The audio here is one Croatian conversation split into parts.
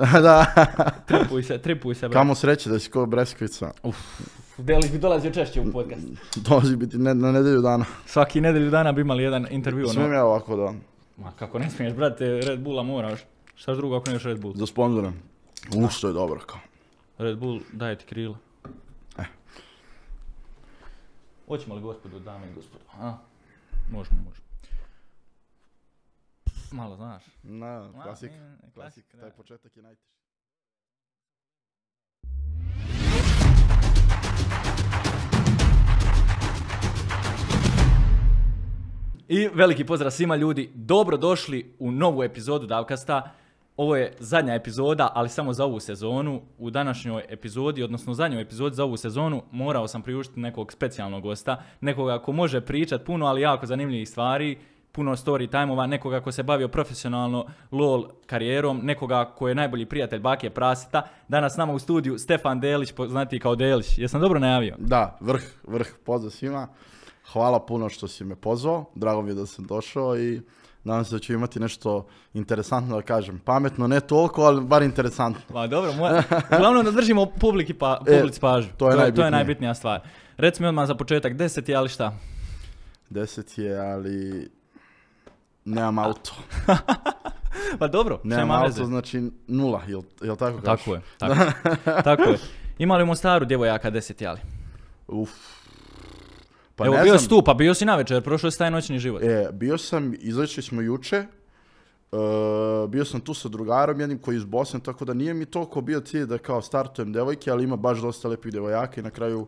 da. tripuj se, tripuj se. Kamo sreće da si ko Breskvica. Uf. dolazi bi dolazio češće u podcast. Dolazi biti ne, na nedelju dana. Svaki nedelju dana bi imali jedan intervju. Ono. Smijem no? ja ovako da. Ma kako ne smiješ, brate, Red Bulla moraš. Šta drugo ako nemaš Red Bull? Za sponzora. Uš, što je dobro kao. Red Bull daje ti krila. Eh. Hoćemo li gospodu, dame i gospodu? A? Možemo, možemo. malo, znaš. Na, klasik, klasik, taj početak je najteži. I veliki pozdrav svima ljudi, došli u novu epizodu Davkasta. Ovo je zadnja epizoda, ali samo za ovu sezonu. U današnjoj epizodi, odnosno zadnjoj epizodi za ovu sezonu, morao sam priuštiti nekog specijalnog gosta, nekoga ko može pričat puno, ali jako zanimljivih stvari puno story time-ova, nekoga ko se bavio profesionalno LOL karijerom, nekoga ko je najbolji prijatelj Bake Prasita. Danas s nama u studiju Stefan Delić, poznati kao Delić. Jesam dobro najavio? Da, vrh, vrh, pozdrav svima. Hvala puno što si me pozvao, drago mi je da sam došao i nadam se da ću imati nešto interesantno da kažem. Pametno, ne toliko, ali bar interesantno. Pa dobro, moja... glavno da držimo publiki pa, e, pažu. To je, to, je najbitnija stvar. Recimo mi odmah za početak, deset je ali šta? Deset je, ali Nemam auto. pa dobro, Nemam auto, veze. znači nula, jel, jel tako kažeš? Tako je, tako, tako je. Ima li u Mostaru djevojaka deset jali? Uf. Pa Evo, bio si tu, pa bio si navečer, prošao je taj noćni život. E, bio sam, izašli smo juče, e, bio sam tu sa drugarom jednim koji je iz Bosne, tako da nije mi toliko bio cilj da kao startujem devojke, ali ima baš dosta lepih devojaka i na kraju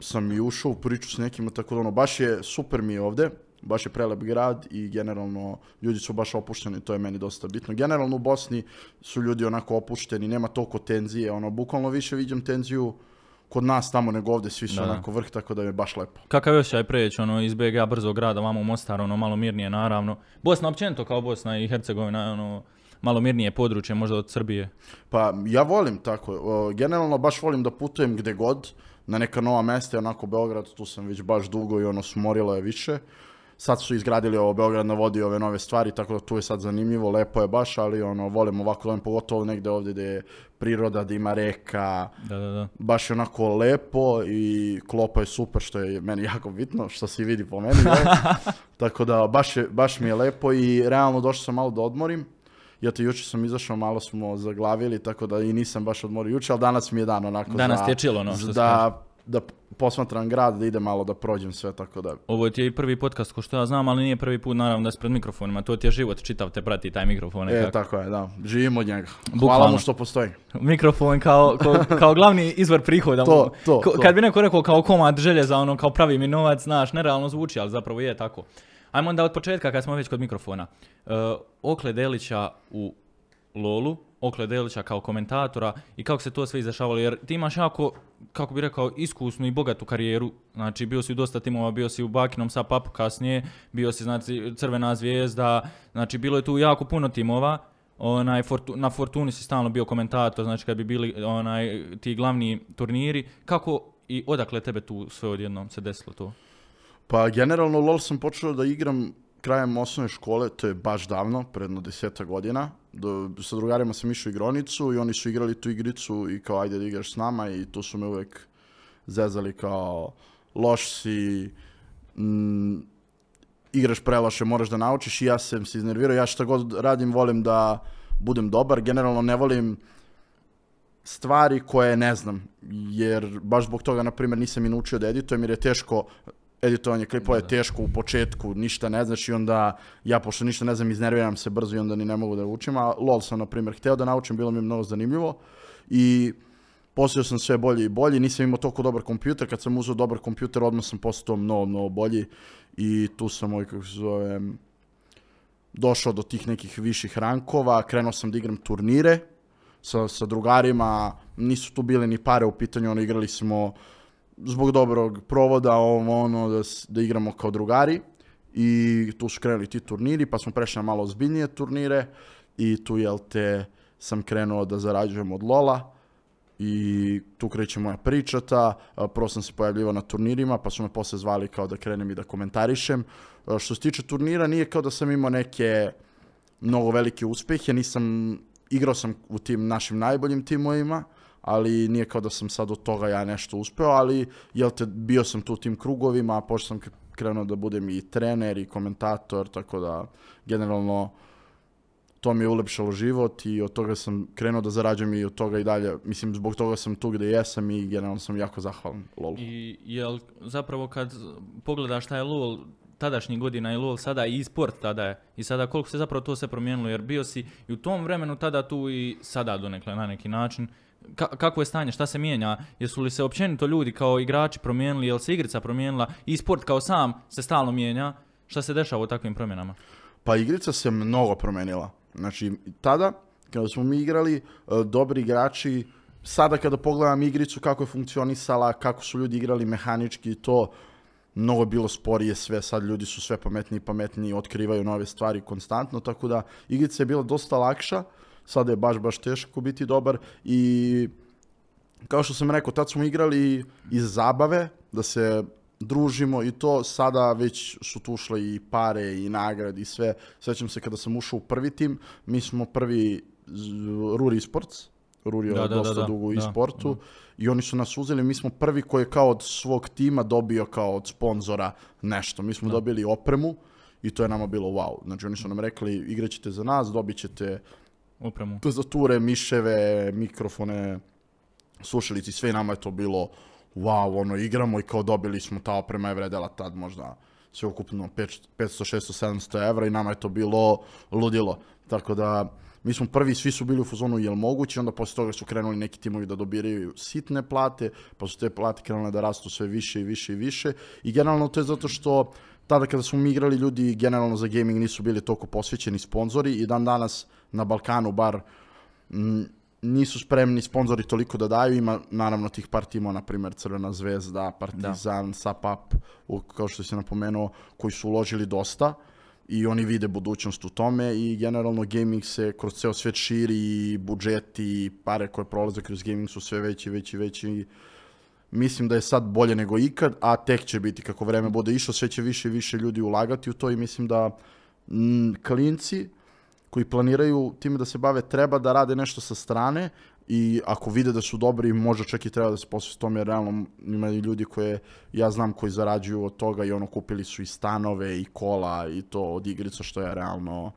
sam i ušao u priču s nekim, tako da ono, baš je super mi je ovdje baš je prelep grad i generalno ljudi su baš opušteni, to je meni dosta bitno. Generalno u Bosni su ljudi onako opušteni, nema toliko tenzije, ono, bukvalno više vidim tenziju kod nas tamo nego ovdje, svi su onako vrh, tako da je baš lepo. Kakav još je preći, ono, iz BG brzo grada, vamo u Mostar, ono, malo mirnije, naravno. Bosna općenito kao Bosna i Hercegovina, ono, malo mirnije područje možda od Srbije? Pa ja volim tako, generalno baš volim da putujem gde god, na neka nova mjesta, onako Beograd, tu sam već baš dugo i ono smorilo je više. Sad su izgradili ovo Beograd na vodi ove nove stvari, tako da tu je sad zanimljivo, lepo je baš, ali ono, volim ovako, volim pogotovo negde ovdje gdje je priroda, da ima reka, da, da, da. baš je onako lepo i klopa je super, što je meni jako bitno, što se vidi po meni. tako da, baš, je, baš mi je lepo i realno došao sam malo da odmorim, ja te juče sam izašao, malo smo zaglavili, tako da i nisam baš odmorio juče, ali danas mi je dan onako. Danas za, ono, da, da posmatram grad, da ide malo da prođem sve tako da. Ovo ti je i prvi podcast ko što ja znam, ali nije prvi put naravno da si pred mikrofonima, to ti je život, čitav te prati taj mikrofon. E, tako je, da, Živim od njega. Bukvalno. mu što postoji. Mikrofon kao, kao, glavni izvor prihoda. to, to, Kad bi neko rekao kao komad željeza, ono kao pravi mi novac, znaš, nerealno zvuči, ali zapravo je tako. Ajmo onda od početka kad smo već kod mikrofona. Uh, Okle Delića u Lolu, Okle Delića kao komentatora i kako se to sve izašavalo. jer ti imaš jako, kako bih rekao, iskusnu i bogatu karijeru, znači bio si u dosta timova, bio si u Bakinom sa Papu kasnije, bio si znači Crvena zvijezda, znači bilo je tu jako puno timova, onaj, na Fortuni si stalno bio komentator, znači kad bi bili onaj, ti glavni turniri, kako i odakle tebe tu sve odjednom se desilo to? Pa generalno LOL sam počeo da igram krajem osnovne škole, to je baš davno, predno deseta godina, do, sa drugarima sam išao igronicu i oni su igrali tu igricu i kao ajde da igraš s nama i tu su me uvijek zezali kao loš si, igraš preloše, moraš da naučiš i ja sam se iznervirao, ja šta god radim volim da budem dobar, generalno ne volim stvari koje ne znam, jer baš zbog toga, na primjer, nisam i naučio da editujem, jer je teško editovanje klipova je teško u početku, ništa ne znaš i onda ja pošto ništa ne znam iznerviram se brzo i onda ni ne mogu da učim, a LOL sam na primjer htio da naučim, bilo mi je mnogo zanimljivo i postao sam sve bolji i bolji, nisam imao toliko dobar kompjuter, kad sam uzeo dobar kompjuter odmah sam postao mnogo, mnogo bolji i tu sam ovaj, kako se zove, došao do tih nekih viših rankova, krenuo sam da igram turnire sa, sa drugarima, nisu tu bile ni pare u pitanju, ono igrali smo zbog dobrog provoda, ovo ono, da, da igramo kao drugari. I tu su krenuli ti turniri, pa smo prešli na malo ozbiljnije turnire. I tu, jel te, sam krenuo da zarađujem od Lola. I tu kreće moja pričata, prvo sam se pojavljivao na turnirima, pa su me posle zvali kao da krenem i da komentarišem. Što se tiče turnira, nije kao da sam imao neke mnogo velike uspehe, nisam, igrao sam u tim našim najboljim timovima, ali nije kao da sam sad od toga ja nešto uspeo, ali jel te, bio sam tu u tim krugovima, pošto sam krenuo da budem i trener i komentator, tako da generalno to mi je ulepšalo život i od toga sam krenuo da zarađujem i od toga i dalje. Mislim, zbog toga sam tu gdje jesam i generalno sam jako zahvalan LOL. I jel zapravo kad pogledaš taj LOL, tadašnjih godina i LOL sada i sport tada je. I sada koliko se zapravo to se promijenilo jer bio si i u tom vremenu tada tu i sada donekle na neki način ka, kako je stanje, šta se mijenja, jesu li se općenito ljudi kao igrači promijenili, jel se igrica promijenila i sport kao sam se stalno mijenja, šta se dešava u takvim promjenama? Pa igrica se mnogo promijenila. Znači, tada, kada smo mi igrali, e, dobri igrači, sada kada pogledam igricu, kako je funkcionisala, kako su ljudi igrali mehanički to, mnogo je bilo sporije sve, sad ljudi su sve pametniji i pametniji, otkrivaju nove stvari konstantno, tako da igrica je bila dosta lakša, sada je baš, baš teško biti dobar i kao što sam rekao, tad smo igrali iz zabave, da se družimo i to sada već su tu ušle i pare i nagrad i sve. Sećam se kada sam ušao u prvi tim, mi smo prvi Ruri Sports, Ruri je dosta dugo u e-sportu i oni su nas uzeli, mi smo prvi koji je kao od svog tima dobio kao od sponzora nešto. Mi smo dobili opremu i to je nama bilo wow. Znači oni su nam rekli igraćete za nas, dobit ćete opremu. Tastature, miševe, mikrofone, slušalici, sve nama je to bilo wow, ono, igramo i kao dobili smo ta oprema je vredela tad možda sve ukupno 500, 600, 700 evra i nama je to bilo ludilo. Tako da, mi smo prvi, svi su bili u fazonu jel moguće, onda poslije toga su krenuli neki timovi da dobiraju sitne plate, pa su te plate krenule da rastu sve više i više i više. I generalno to je zato što tada kada smo mi igrali ljudi generalno za gaming nisu bili toliko posvećeni sponzori i dan danas na Balkanu bar nisu spremni sponzori toliko da daju, ima naravno tih par timova, na primjer Crvena zvezda, Partizan, Sapap, kao što se napomenuo, koji su uložili dosta i oni vide budućnost u tome i generalno gaming se kroz ceo svet širi i budžeti i pare koje prolaze kroz gaming su sve veći, veći, veći. Mislim da je sad bolje nego ikad, a tek će biti kako vreme bude išlo, sve će više i više ljudi ulagati u to i mislim da m, klinci koji planiraju time da se bave treba da rade nešto sa strane i ako vide da su dobri, možda čak i treba da se posve s tom, jer realno imaju ljudi koje ja znam koji zarađuju od toga i ono kupili su i stanove i kola i to od igrica što je realno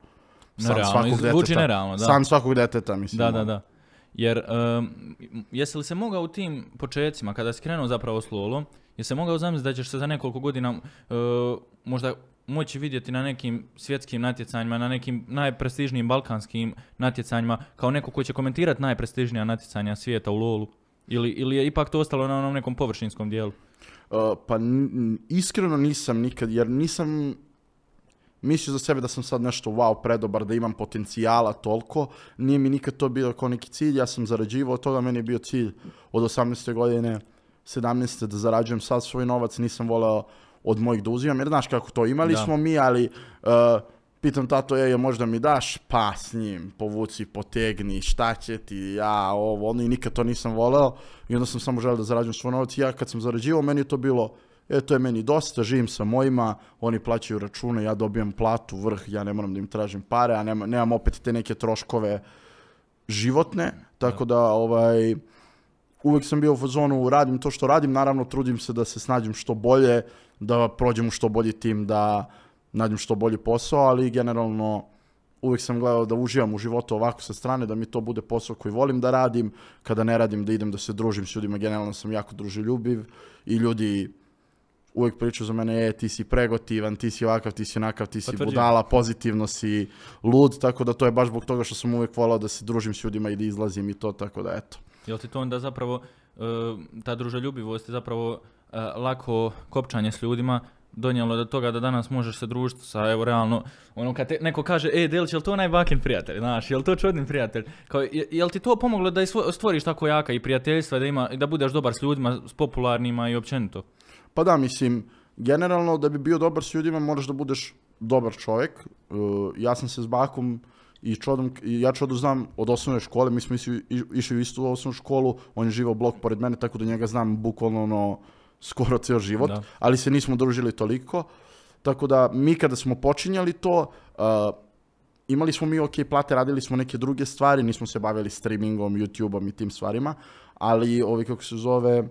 san svakog deteta. Nerealno, da. San svakog deteta, mislim. Da, ono. da, da. Jer, um, jesi li se mogao u tim početcima, kada si krenuo zapravo s LoLom, jesi se mogao zamisliti da ćeš se za nekoliko godina uh, možda moći vidjeti na nekim svjetskim natjecanjima, na nekim najprestižnijim balkanskim natjecanjima, kao neko ko će komentirati najprestižnija natjecanja svijeta u lolu? Ili, ili je ipak to ostalo na onom nekom površinskom dijelu? E, pa iskreno nisam nikad, jer nisam mislio za sebe da sam sad nešto wow predobar, da imam potencijala toliko. Nije mi nikad to bio kao neki cilj, ja sam zarađivao toga, meni je bio cilj od 18. godine 17. da zarađujem sad svoj novac, nisam voleo od mojih da uzimam, jer znaš kako to imali smo mi, ali uh, pitam tato, je, možda mi daš, pa s njim, povuci, potegni, šta će ti, ja, ovo, ono, i nikad to nisam voleo, i onda sam samo želeo da zarađujem svoj novac, ja kad sam zarađivao, meni je to bilo, e, to je meni dosta, živim sa mojima, oni plaćaju račune, ja dobijem platu, vrh, ja ne moram da im tražim pare, a nemam opet te neke troškove životne, tako da, ovaj, uvek sam bio u zonu, radim to što radim, naravno trudim se da se snađem što bolje, da prođem u što bolji tim, da nađem što bolji posao, ali generalno uvijek sam gledao da uživam u životu ovako sa strane, da mi to bude posao koji volim da radim, kada ne radim da idem da se družim s ljudima, generalno sam jako druželjubiv i ljudi uvijek pričaju za mene, e, ti si pregotivan, ti si ovakav, ti si onakav, ti si budala, pozitivno si lud, tako da to je baš zbog toga što sam uvijek volao da se družim s ljudima i da izlazim i to, tako da eto. Jel ti to onda zapravo, e, ta druželjubivost je zapravo E, lako kopčanje s ljudima donijelo do toga da danas možeš se družiti sa, evo realno, ono kad te neko kaže, e Delić, jel to onaj bakin prijatelj, znaš, jel to čudni prijatelj, kao, jel ti to pomoglo da stvoriš tako jaka i prijateljstva, da, ima, da budeš dobar s ljudima, s popularnima i općenito? Pa da, mislim, generalno da bi bio dobar s ljudima moraš da budeš dobar čovjek. E, ja sam se s bakom i Čodom, ja Čodu znam od osnovne škole, mi smo išli u istu osnovnu školu, on je živao blok pored mene, tako da njega znam bukvalno ono, skoro ceo život, ali se nismo družili toliko. Tako da mi kada smo počinjali to, uh, imali smo mi ok plate, radili smo neke druge stvari, nismo se bavili streamingom, YouTubeom i tim stvarima, ali ovi kako se zove,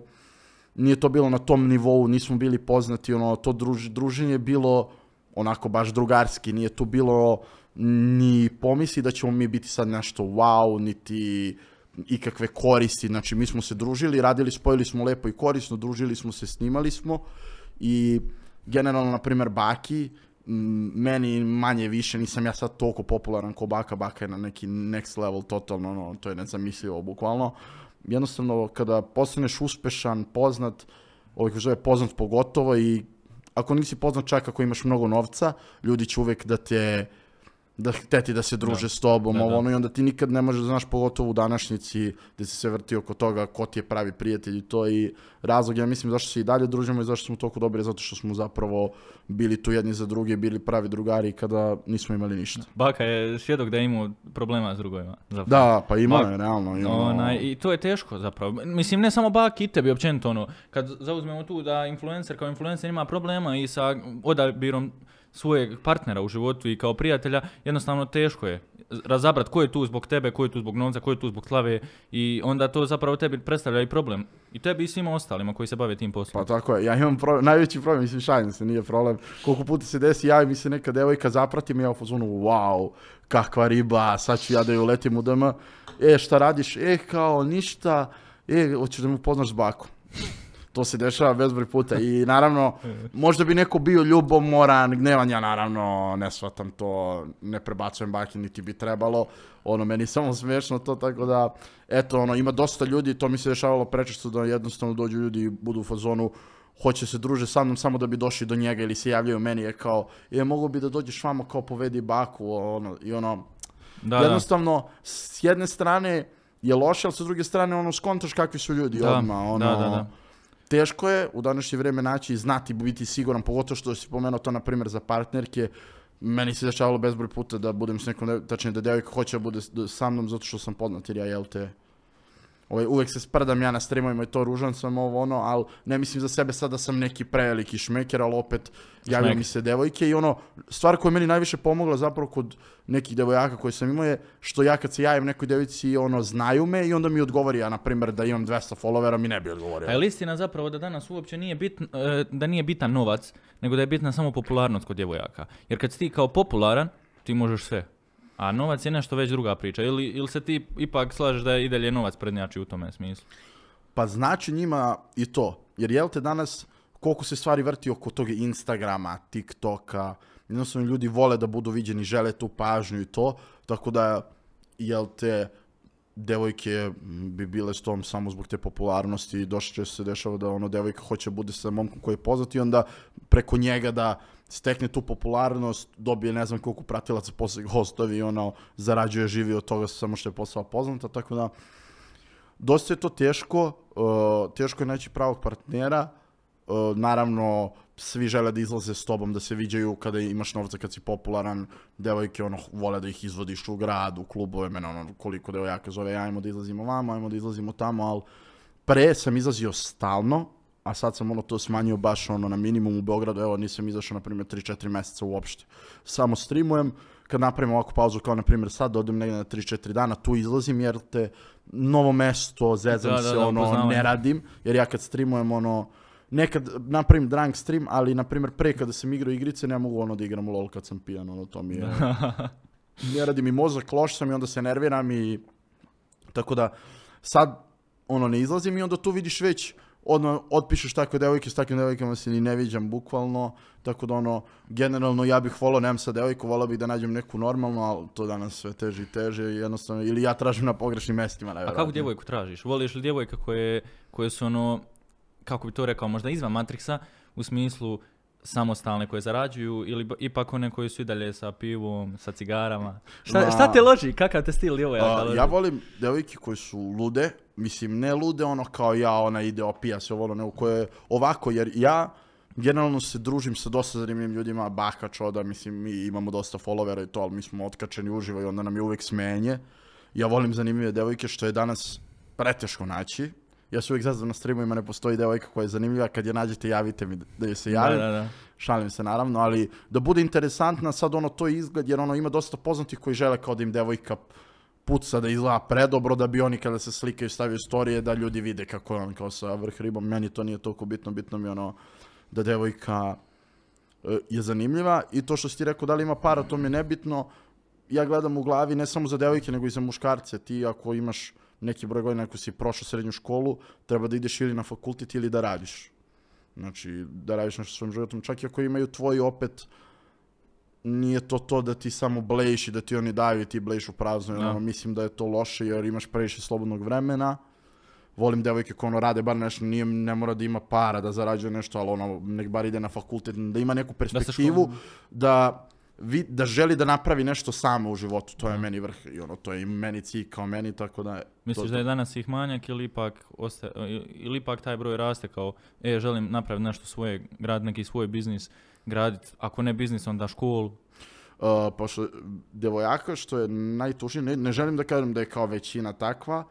nije to bilo na tom nivou, nismo bili poznati, ono, to druženje je bilo onako baš drugarski, nije to bilo ni pomisli da ćemo mi biti sad nešto wow, niti ikakve koristi. Znači, mi smo se družili, radili, spojili smo lepo i korisno, družili smo se, snimali smo i generalno, na primjer, Baki, meni manje više, nisam ja sad toliko popularan ko Baka, Baka je na neki next level totalno, ono, to je nezamislivo, bukvalno. Jednostavno, kada postaneš uspešan, poznat, ovaj zove poznat pogotovo i ako nisi poznat čak ako imaš mnogo novca, ljudi će uvek da te da hteti da se druže da. s tobom, da, ono, i onda ti nikad ne možeš, znaš, pogotovo u današnjici, gde se sve vrti oko toga ko ti je pravi prijatelj i to i razlog, ja mislim, zašto se i dalje družimo i zašto smo toliko dobri, zato što smo zapravo bili tu jedni za druge, bili pravi drugari kada nismo imali ništa. Baka je svjedok da je imao problema s drugojima. Da, pa ima je, realno. imao. Ona, I to je teško zapravo. Mislim, ne samo bak i tebi, općenito ono, kad zauzmemo tu da influencer kao influencer ima problema i sa odabirom svojeg partnera u životu i kao prijatelja, jednostavno teško je razabrat ko je tu zbog tebe, ko je tu zbog novca, ko je tu zbog slave i onda to zapravo tebi predstavlja i problem. I tebi i svima ostalima koji se bave tim poslom. Pa tako je, ja imam najveći problem, mislim šalim se, nije problem. Koliko puta se desi, ja mi se neka devojka zapratim i ja u fazonu, wow, kakva riba, sad ću ja da ju letim u doma. E, šta radiš? E, kao, ništa. E, hoćeš da mu poznaš s bakom. To se dešava bezbroj puta i naravno, možda bi neko bio ljubomoran, gnevan, ja naravno ne shvatam to, ne prebacujem baki, niti bi trebalo, ono, meni samo smiješno to, tako da, eto, ono, ima dosta ljudi, to mi se dešavalo prečesto da jednostavno dođu ljudi i budu u fazonu, hoće se druže sa mnom samo da bi došli do njega ili se javljaju meni je kao, je mogu bi da dođeš vamo kao povedi baku, ono, i ono, da, jednostavno, s jedne strane je loše, ali sa druge strane ono skontaš kakvi su ljudi da. odmah, ono, da, da, da teško je u današnje vrijeme naći i znati biti siguran, pogotovo što si pomenuo to, na primjer, za partnerke, meni se dešavalo bezbroj puta da budem s nekom, tačnije da djevojka hoće da bude sa mnom zato što sam podnat jer ja jel te Ovaj, uvijek se sprdam ja na streamovima i to ružan sam ovo ono, ali ne mislim za sebe sada da sam neki preveliki šmeker, ali opet javljaju mi se devojke i ono, stvar koja je meni najviše pomogla zapravo kod nekih devojaka koje sam imao je što ja kad se javim nekoj devici ono znaju me i onda mi odgovori ja na primjer da imam 200 followera mi ne bi odgovorio. A je zapravo da danas uopće nije bit, e, da nije bitan novac, nego da je bitna samo popularnost kod djevojaka. Jer kad si ti kao popularan, ti možeš sve. A novac je nešto već druga priča. Ili, ili se ti ipak slažeš da je i dalje novac prednjači u tome smislu? Pa znači njima i to. Jer jel te danas koliko se stvari vrti oko tog Instagrama, TikToka, jednostavno ljudi vole da budu viđeni, žele tu pažnju i to, tako da, jel te, devojke bi bile s tom samo zbog te popularnosti i će se dešava da ono devojka hoće bude sa momkom koji je poznat i onda preko njega da stekne tu popularnost, dobije ne znam koliko pratilaca, poslije hostovi i ono, zarađuje, živi od toga samo što je postala poznata, tako da dosta je to teško, e, teško je naći pravog partnera, e, naravno svi žele da izlaze s tobom, da se viđaju kada imaš novca, kad si popularan, devojke ono, vole da ih izvodiš u grad, u klubove, mene ono, koliko devojaka zove, ajmo da izlazimo vamo, ajmo da izlazimo tamo, ali pre sam izlazio stalno, a sad sam ono to smanjio baš ono na minimum u Beogradu, evo nisam izašao na primjer 3-4 mjeseca uopšte. Samo streamujem, kad napravim ovakvu pauzu kao na primjer sad, odem negdje na 3-4 dana, tu izlazim jer te novo mesto, zezam se, ono, ne radim, jer ja kad streamujem ono, nekad napravim drunk stream, ali na primjer pre kada sam igrao igrice ne mogu ono da igram lol kad sam pijan, ono to mi je... ne radi mi mozak, loš sam i onda se nerviram i... Tako da, sad ono ne izlazim i onda tu vidiš već odmah otpišeš takve devojke, s takvim devojkama se ni ne viđam bukvalno, tako da ono, generalno ja bih volao, nemam sa devojku, volao bih da nađem neku normalnu, ali to danas sve teže i teže, jednostavno, ili ja tražim na pogrešnim mestima, najvjerojatno. A kako djevojku tražiš? Voliš li djevojka koje, su ono, kako bi to rekao, možda izvan Matrixa, u smislu samostalne koje zarađuju ili ipak one koje su i dalje sa pivom, sa cigarama? Šta, šta te loži? Kakav te stil je Ja, volim devojke koje su lude, mislim, ne lude ono kao ja, ona ide opija se ovo ono, nego koje ovako, jer ja generalno se družim sa dosta zanimljivim ljudima, Baka Čoda, mislim, mi imamo dosta followera i to, ali mi smo otkačeni uživo i onda nam je uvek smenje. Ja volim zanimljive devojke, što je danas preteško naći. Ja se uvijek zazvam na streamovima, ne postoji devojka koja je zanimljiva, kad je nađete javite mi da je se javim. Da, Šalim se naravno, ali da bude interesantna sad ono to izgled, jer ono ima dosta poznatih koji žele kao da im devojka puca da izgleda predobro da bi oni kada se slikaju stavio storije da ljudi vide kako je on kao sa vrh ribom. Meni to nije toliko bitno, bitno mi je ono da devojka e, je zanimljiva i to što si ti rekao da li ima para, to mi je nebitno. Ja gledam u glavi ne samo za devojke nego i za muškarce. Ti ako imaš neki broj godina, ako si prošao srednju školu, treba da ideš ili na fakultet ili da radiš. Znači, da radiš nešto svojim životom. Čak i ako imaju tvoji opet nije to to da ti samo blejiš i da ti oni daju i ti blejiš u prazno. Ono, mislim da je to loše jer imaš previše slobodnog vremena. Volim devojke koje ono rade, bar nešto, nije, ne mora da ima para da zarađuje nešto, ali ono, nek bar ide na fakultet, da ima neku perspektivu, da, da želi da napravi nešto samo u životu, to je meni vrh i ono, to je i meni cilj kao meni, tako da... Misliš to... da je danas ih manjak ili ipak, osta... ili ipak taj broj raste kao, e, želim napraviti nešto svoje, grad neki svoj biznis, graditi, ako ne biznis, onda školu? Uh, pošto devojaka, što je najtužnije, ne, želim da kažem da je kao većina takva,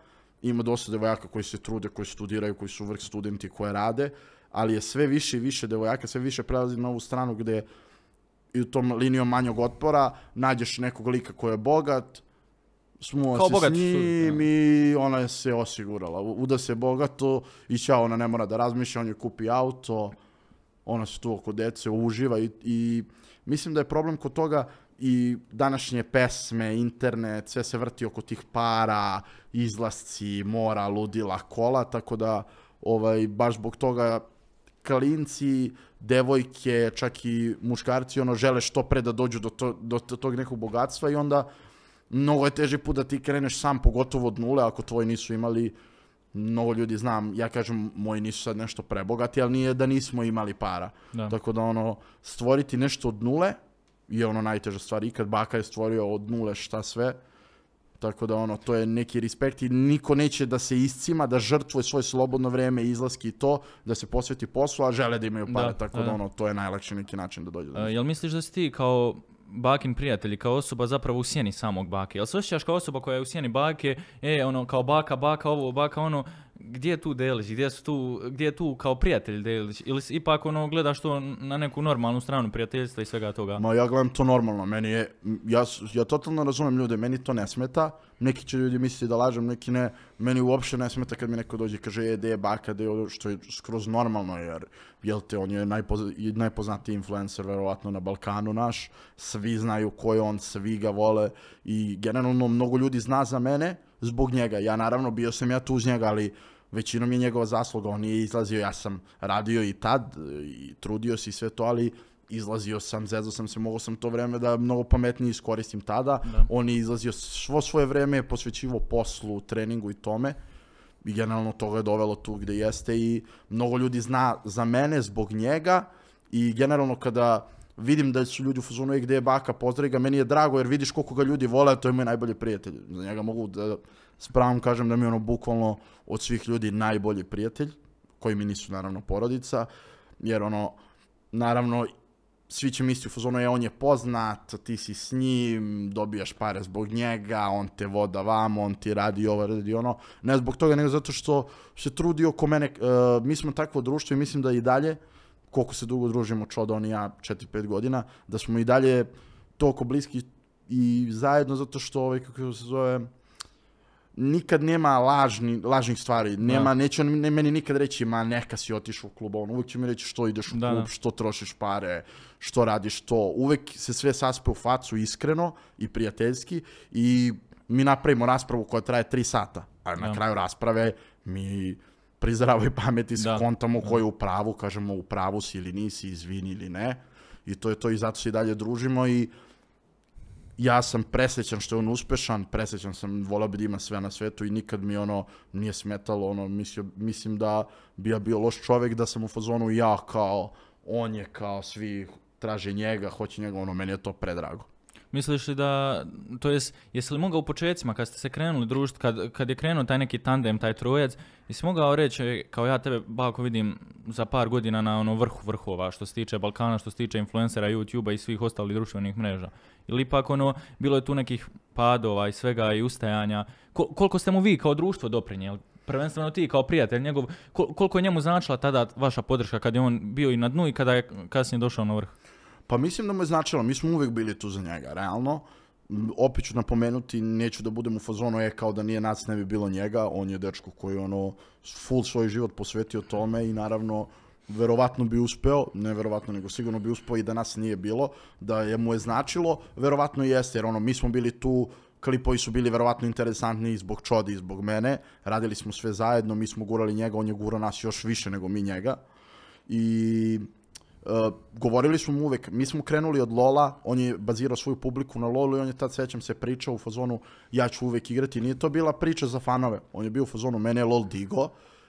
ima dosta devojaka koji se trude, koji studiraju, koji su vrh studenti, koje rade, ali je sve više i više devojaka, sve više prelazi na ovu stranu gdje i u tom linijom manjog otpora nađeš nekog lika koji je bogat, smo se bogat s njim i ona je se osigurala. Uda se bogato i čao, ona ne mora da razmišlja, on joj kupi auto ona su tu oko dece, uživa i, i mislim da je problem kod toga i današnje pesme, internet, sve se vrti oko tih para, izlasci, mora, ludila, kola, tako da ovaj, baš zbog toga klinci, devojke, čak i muškarci ono žele što pre da dođu do, to, do tog nekog bogatstva i onda mnogo je teži put da ti kreneš sam, pogotovo od nule ako tvoji nisu imali mnogo ljudi znam, ja kažem, moji nisu sad nešto prebogati, ali nije da nismo imali para. Tako da ono, stvoriti nešto od nule je ono najteža stvar. Ikad baka je stvorio od nule šta sve. Tako da ono, to je neki respekt i niko neće da se iscima, da žrtvuje svoje slobodno vrijeme, izlaski i to, da se posveti poslu, a žele da imaju pare, tako da, ono, to je najlakši neki način da dođe do e, Jel misliš da si ti kao bakin prijatelji, kao osoba zapravo u sjeni samog bake. Jel se osjećaš kao osoba koja je u sjeni bake, e, ono, kao baka, baka, ovo, baka, ono, gdje je tu Delić, gdje, su tu, gdje je tu kao prijatelj Delić ili ipak ono gledaš to na neku normalnu stranu prijateljstva i svega toga? Ma ja gledam to normalno, meni je, ja, ja totalno razumijem ljude, meni to ne smeta, neki će ljudi misliti da lažem, neki ne, meni uopšte ne smeta kad mi neko dođe i kaže je, de je baka, de je što je skroz normalno jer, jel te, on je najpoz, najpoznatiji influencer verovatno na Balkanu naš, svi znaju ko je on, svi ga vole i generalno mnogo ljudi zna za mene, zbog njega. Ja naravno bio sam ja tu uz njega, ali većinom je njegova zasluga. On nije izlazio, ja sam radio i tad, e, i trudio se i sve to, ali izlazio sam, zezo sam se, mogao sam to vreme da mnogo pametnije iskoristim tada. Da. On je izlazio svo svoje vreme, posvećivo poslu, treningu i tome. I generalno to je dovelo tu gde jeste i mnogo ljudi zna za mene zbog njega i generalno kada vidim da su ljudi u fazonu i e, gdje je baka, pozdravi ga, meni je drago jer vidiš koliko ga ljudi vole, a to je moj najbolji prijatelj. Za njega mogu da s pravom kažem da mi je ono bukvalno od svih ljudi najbolji prijatelj, koji mi nisu naravno porodica, jer ono, naravno, svi će misliti u fazonu je on je poznat, ti si s njim, dobijaš pare zbog njega, on te voda vamo, on ti radi ovo, radi ono. Ne zbog toga, nego zato što se trudi oko mene, e, mi smo takvo društvo i mislim da i dalje koliko se dugo družimo, Čoda, on i ja, 4 pet godina, da smo i dalje toliko bliski i zajedno, zato što, ovaj, kako se zove, nikad nema lažni, lažnih stvari. Nema, da. neće on ne, meni nikad reći, ma neka si otišao u klub, on uvijek će mi reći što ideš u klub, što trošiš pare, što radiš to. Uvek se sve saspe u facu iskreno i prijateljski i mi napravimo raspravu koja traje 3 sata, a na kraju rasprave mi pri zdravoj pameti skontamo ko je u pravu, kažemo u pravu si ili nisi, izvini ili ne. I to je to i zato se i dalje družimo i ja sam presrećan što je on uspešan, presrećan sam, volao bi da ima sve na svetu i nikad mi ono nije smetalo, ono, mislio, mislim da bi ja bio loš čovjek da sam u fazonu ja kao, on je kao svi traže njega, hoće njega, ono, meni je to predrago. Misliš li da, to jest, jesi li mogao u početcima kad ste se krenuli družiti, kad, kad je krenuo taj neki tandem, taj trojec Jesi mogao reći, e, kao ja tebe, Bako, vidim za par godina na ono vrhu vrhova što se tiče Balkana, što se tiče influencera, youtube i svih ostalih društvenih mreža. Ili ipak ono, bilo je tu nekih padova i svega i ustajanja. koliko ste mu vi kao društvo doprinijeli? Prvenstveno ti kao prijatelj njegov, koliko je njemu značila tada vaša podrška kad je on bio i na dnu i kada je kasnije došao na vrh? Pa mislim da mu je značilo, mi smo uvijek bili tu za njega, realno opet ću napomenuti, neću da budem u fazonu je kao da nije nas, ne bi bilo njega, on je dečko koji ono full svoj život posvetio tome i naravno verovatno bi uspeo, ne verovatno nego sigurno bi uspeo i da nas nije bilo, da je mu je značilo, verovatno jeste jer ono mi smo bili tu, klipovi su bili verovatno interesantni i zbog Čodi i zbog mene, radili smo sve zajedno, mi smo gurali njega, on je gurao nas još više nego mi njega i Uh, govorili smo mu uvek, mi smo krenuli od Lola, on je bazirao svoju publiku na Lolu i on je tad, sećam se, pričao u fazonu ja ću uvek igrati. Nije to bila priča za fanove, on je bio u fazonu mene je Lol digo,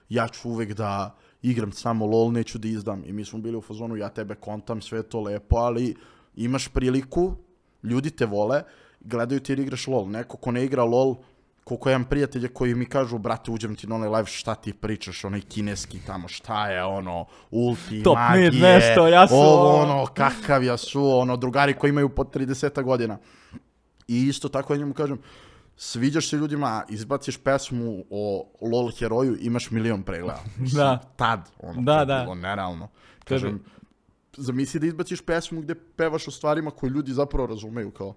ja ću uvek da igram samo Lol, neću da izdam. I mi smo bili u fazonu ja tebe kontam, sve je to lepo, ali imaš priliku, ljudi te vole, gledaju ti jer igraš LOL. Neko ko ne igra LOL, koliko imam prijatelje koji mi kažu, brate, uđem ti na onaj live, šta ti pričaš, onaj kineski tamo, šta je ono, ulti, Top magije, mid, nešto, ja su... ovo ono-, ono, kakav ja su, ono, drugari koji imaju po 30 godina. I isto tako ja njemu kažem, sviđaš se ljudima, izbaciš pesmu o LOL heroju, imaš milion pregleda. da. Tad, ono, da, da. bilo nerealno. Kažem, zamisli da izbaciš pesmu gde pevaš o stvarima koje ljudi zapravo razumeju, kao,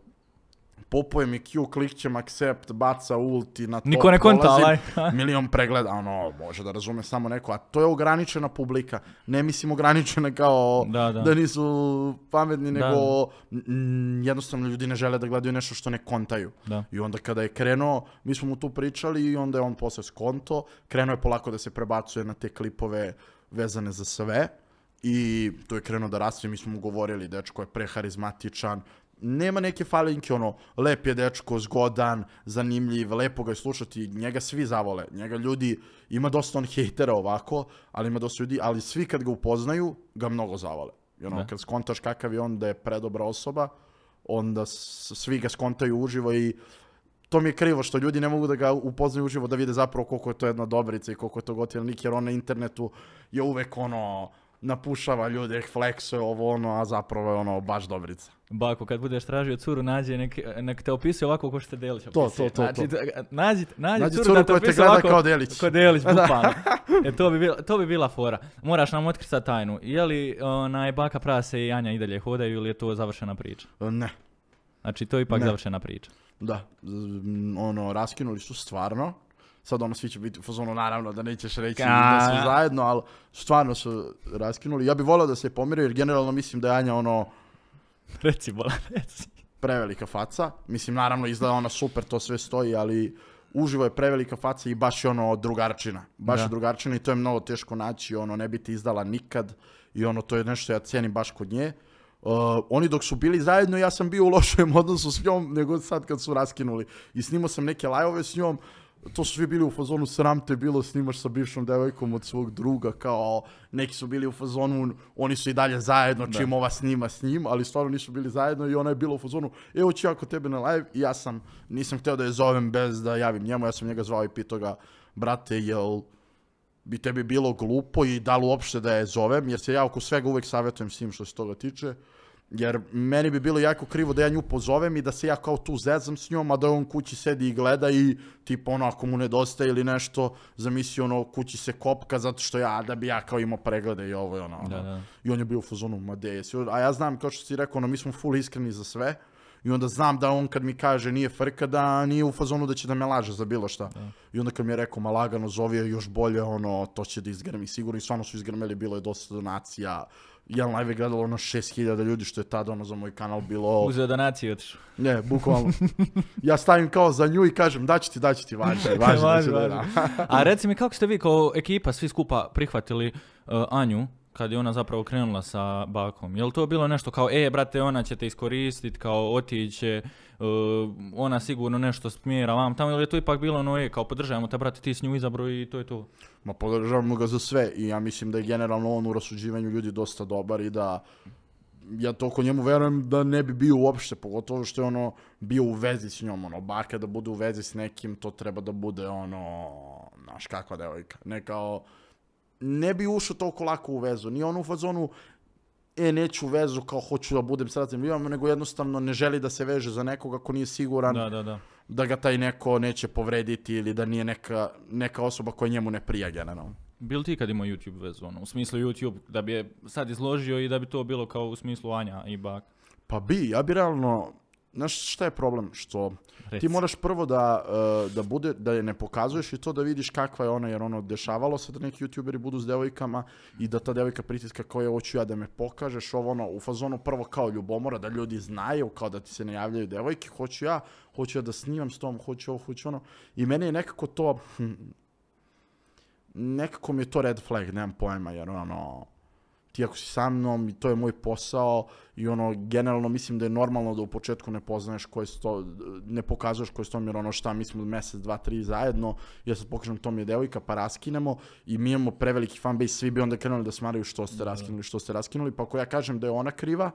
popujem i Q, klikćem accept, baca ulti na to, Niko ne konta, milion pregleda, ono, može da razume samo neko, a to je ograničena publika, ne mislim ograničena kao da, nisu pametni, nego jednostavno ljudi ne žele da gledaju nešto što ne kontaju. I onda kada je krenuo, mi smo mu tu pričali i onda je on posle skonto, krenuo je polako da se prebacuje na te klipove vezane za sve, i to je krenuo da raste, mi smo mu govorili, dečko je preharizmatičan, nema neke falinke, ono, lep je dečko, zgodan, zanimljiv, lepo ga je slušati, njega svi zavole, njega ljudi, ima dosta on hejtera ovako, ali ima dosta ljudi, ali svi kad ga upoznaju, ga mnogo zavole. ono, ono, kad skontaš kakav je on da je predobra osoba, onda svi ga skontaju uživo i to mi je krivo što ljudi ne mogu da ga upoznaju uživo da vide zapravo koliko je to jedna dobrica i koliko je to gotivan jer on na internetu je uvek ono napušava ljude, fleksuje ovo ono, a zapravo je ono baš dobrica. Bako, kad budeš tražio curu, nađi, nek, nek te opisuje ovako ko što Delić To, to, to. Nađi, to. nađi curu, da te kao Delić. Kao Delić, bukvalno. e, to, bi bila, to bi bila fora. Moraš nam otkriti tajnu. Je li onaj Baka Prase i Anja i dalje hodaju ili je to završena priča? E, ne. Znači, to je ipak završena priča. Da, ono, raskinuli su stvarno sad ono svi će biti u fazonu, naravno da nećeš reći da su zajedno, ali stvarno su raskinuli. Ja bih volio da se pomire jer generalno mislim da je Anja ono... Reci, reci. Prevelika faca. Mislim, naravno izgleda ona super, to sve stoji, ali uživo je prevelika faca i baš je ono drugarčina. Baš je drugarčina i to je mnogo teško naći, ono ne biti izdala nikad i ono to je nešto ja cijenim baš kod nje. Uh, oni dok su bili zajedno, ja sam bio u lošem odnosu s njom nego sad kad su raskinuli. I snimao sam neke lajove s njom to su svi bili u fazonu sram te bilo snimaš sa bivšom devojkom od svog druga kao neki su bili u fazonu oni su i dalje zajedno čim da. ova snima s njim ali stvarno nisu bili zajedno i ona je bila u fazonu evo ću ja kod tebe na live i ja sam nisam htio da je zovem bez da javim njemu ja sam njega zvao i pitao ga brate jel bi tebi bilo glupo i da li uopšte da je zovem jer se ja oko svega uvek savjetujem s njim što se toga tiče jer meni bi bilo jako krivo da ja nju pozovem i da se ja kao tu zezam s njom, a da on kući sedi i gleda i tipa ono ako mu nedostaje ili nešto, zamisli ono kući se kopka zato što ja, da bi ja kao imao preglede i ovo i ono. Da, ono. da. I on je bio u fazonu, ma a ja znam kao što si rekao, ono mi smo full iskreni za sve. I onda znam da on kad mi kaže nije frka da nije u fazonu da će da me laže za bilo šta. I onda kad mi je rekao ma lagano zove još bolje ono to će da izgrmi sigurno i stvarno su izgrmeli bilo je dosta donacija. Jedan live je gledalo ono 6000 ljudi što je tada ono za moj kanal bilo... Uzeo donaciju otišao. Ne, bukvalno. Ja stavim kao za nju i kažem će ti, će ti, važi, važi, važi, da A reci mi kako ste vi kao ekipa svi skupa prihvatili e, Anju kad je ona zapravo krenula sa bakom. Je li to bilo nešto kao, e, brate, ona će te iskoristiti, kao otiće, uh, ona sigurno nešto smjera vam tamo, ili je to ipak bilo ono, e, kao podržavamo te, brate, ti s nju izabro i to je to? Ma podržavamo ga za sve i ja mislim da je generalno on u rasuđivanju ljudi dosta dobar i da ja toliko njemu verujem da ne bi bio uopšte, pogotovo što je ono bio u vezi s njom, ono, bake da bude u vezi s nekim, to treba da bude ono, naš, kakva devojka, ne kao ne bi ušao toliko lako u vezu. Nije on u fazonu, e, neću vezu kao hoću da budem sretan nego jednostavno ne želi da se veže za nekoga ko nije siguran da, da, da. da ga taj neko neće povrediti ili da nije neka, neka osoba koja njemu ne prija generalno. Bil ti kad imao YouTube vezu, ono, u smislu YouTube, da bi je sad izložio i da bi to bilo kao u smislu Anja i bak? Pa bi, ja bi realno, Znaš šta je problem? Što ti moraš prvo da, eh, da, bude, da je ne pokazuješ i to da vidiš kakva je ona, jer ono, dešavalo se da neki youtuberi budu s devojkama i da ta devojka pritiska koja je, hoću ja da me pokažeš, ovo ono, u fazonu prvo kao ljubomora, da ljudi znaju, kao da ti se ne javljaju devojke, hoću ja, hoću ja da snimam s tom, hoću ovo, hoću ono. I meni je nekako to, hm, nekako mi je to red flag, nemam pojma, jer ono, ti ako si sa mnom i to je moj posao i ono, generalno mislim da je normalno da u početku ne poznaješ koje sto, ne pokazuješ koje sto jer ono šta, mi smo mjesec, dva, tri zajedno, ja sad pokažem to mi je devojka, pa raskinemo i mi imamo preveliki fanbase, svi bi onda krenuli da smaraju što ste raskinuli, što ste raskinuli, pa ako ja kažem da je ona kriva,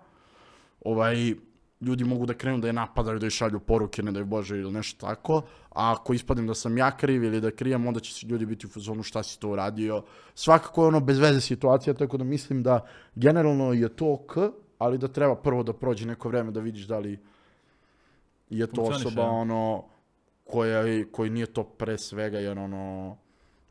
ovaj, ljudi mogu da krenu da je napadaju, da je šalju poruke, ne da je Bože ili nešto tako. A ako ispadim da sam ja kriv ili da krijem, onda će ljudi biti u zonu šta si to uradio. Svakako je ono bez veze situacija, tako da mislim da generalno je to ok, ali da treba prvo da prođe neko vreme da vidiš da li je to osoba ono koja, koji nije to pre svega, jer ono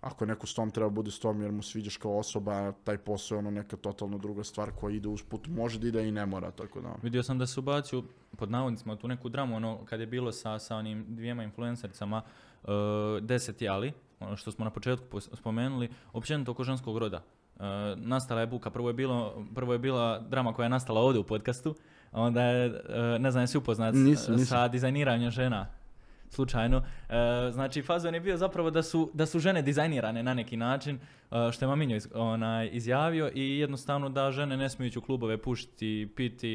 ako neko s tom treba bude s tom jer mu sviđaš kao osoba, taj posao je ono neka totalno druga stvar koja ide usput, može da ide i ne mora, tako da. Vidio sam da se ubacio pod navodnicima tu neku dramu, ono kad je bilo sa, sa onim dvijema influencercama, uh, e, deset jali, ono što smo na početku spomenuli, općenito oko ženskog roda. E, nastala je buka, prvo je, bilo, prvo je bila drama koja je nastala ovdje u podcastu, onda je, e, ne znam, jesi upoznat sa dizajniranjem žena slučajno. E, znači, fazon je bio zapravo da su, da su žene dizajnirane na neki način, e, što je Maminjo iz, onaj, izjavio i jednostavno da žene ne smiju ići u klubove pušiti, piti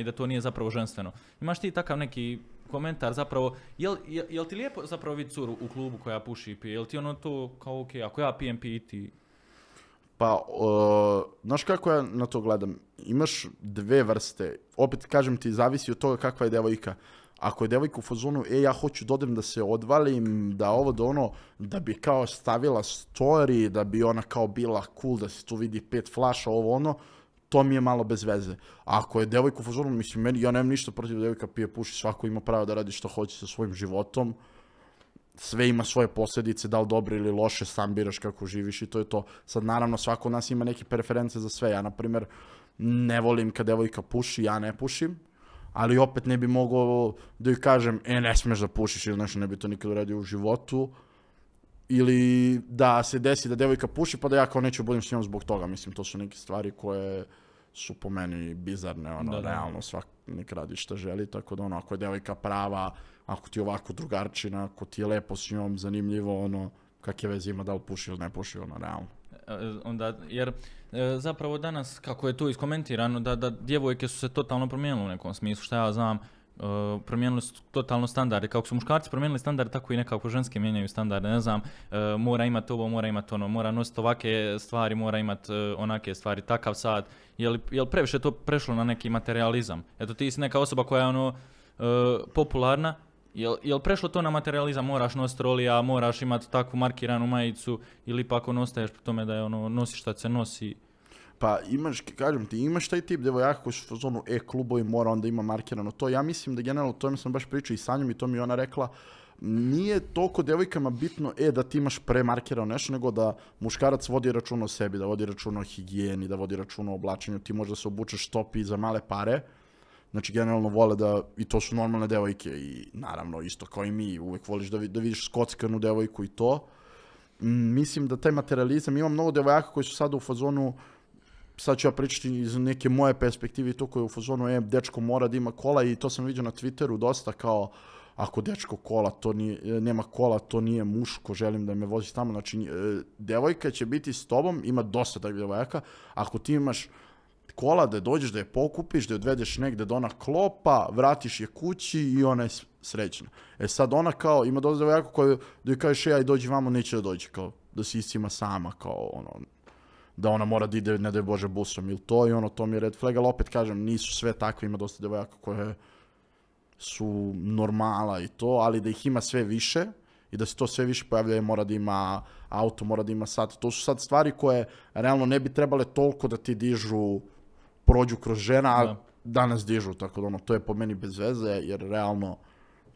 i da to nije zapravo ženstveno. Imaš ti takav neki komentar zapravo, jel, jel, ti lijepo zapravo vidi curu u klubu koja puši i pije, jel ti ono to kao ok, ako ja pijem piti Pa, znaš kako ja na to gledam? Imaš dve vrste, opet kažem ti, zavisi od toga kakva je devojka. Ako je devojka u fazonu, e, ja hoću da da se odvalim, da ovo, da ono, da bi kao stavila story, da bi ona kao bila cool, da se tu vidi pet flaša, ovo, ono, to mi je malo bez veze. Ako je devojka u fazonu, mislim, meni, ja nemam ništa protiv devojka pije, puši, svako ima pravo da radi što hoće sa svojim životom, sve ima svoje posljedice, da li dobro ili loše, sam biraš kako živiš i to je to. Sad naravno svako od nas ima neke preference za sve, ja na primjer ne volim kad devojka puši, ja ne pušim, ali opet ne bi mogao da ju kažem, e, ne smeš da pušiš ili nešto, ne bi to nikad uradio u životu. Ili da se desi da devojka puši, pa da ja kao neću budem s njom zbog toga. Mislim, to su neke stvari koje su po meni bizarne, ono, realno svak nek radi šta želi, tako da ono, ako je devojka prava, ako ti je ovako drugarčina, ako ti je lepo s njom, zanimljivo, ono, kakve veze ima da li puši ili ne puši, ono, realno. E, onda, jer e, zapravo danas, kako je to iskomentirano, da, da djevojke su se totalno promijenile u nekom smislu, Što ja znam, e, promijenili su totalno standarde. Kako su muškarci promijenili standarde, tako i nekako ženske mijenjaju standarde. Ne znam, mora imati ovo, mora imati ono, mora nositi ovake stvari, mora imati onake stvari, takav sad. Je li previše to prešlo na neki materializam? Eto ti si neka osoba koja je ono popularna, Jel, jel prešlo to na materializam, moraš nositi rolija, moraš imati takvu markiranu majicu ili pa ako ono n'ostaješ po tome da je ono, nosiš šta se nosi? Pa imaš, kažem ti, imaš taj tip devojaka koji su u zonu e klubovi mora onda ima markirano to. Ja mislim da generalno, to mi sam baš pričao i sa njom i to mi je ona rekla, nije toliko devojkama bitno e da ti imaš premarkirano nešto, nego da muškarac vodi račun o sebi, da vodi račun o higijeni, da vodi račun o oblačenju, ti možda se obučeš topi za male pare, Znači, generalno vole da, i to su normalne devojke i naravno, isto kao i mi, uvek voliš da, da vidiš skockanu devojku i to. Mm, mislim da taj materializam, ima mnogo devojaka koji su sada u fazonu, sad ću ja pričati iz neke moje perspektive i to koje je u fazonu, e, dečko mora da ima kola i to sam vidio na Twitteru dosta kao, ako dečko kola, to nije, e, nema kola, to nije muško, želim da me vozi tamo. Znači, e, devojka će biti s tobom, ima dosta takvih devojaka, ako ti imaš kola, da je dođeš, da je pokupiš, da je odvedeš negde do ona klopa, vratiš je kući i ona je srećna. E sad ona kao, ima dosta devojaka koja da joj kažeš ja i dođi vamo, neće da dođe, kao da si istima sama, kao ono, da ona mora da ide, ne da je Bože, busom ili to i ono, to mi je red flag, ali opet kažem, nisu sve takve, ima dosta devojaka koje su normala i to, ali da ih ima sve više, i da se to sve više pojavlja, e, mora da ima auto, mora da ima sat. To su sad stvari koje realno ne bi trebale toliko da ti dižu prođu kroz žena, a danas dižu, tako da ono, to je po meni bez veze, jer realno,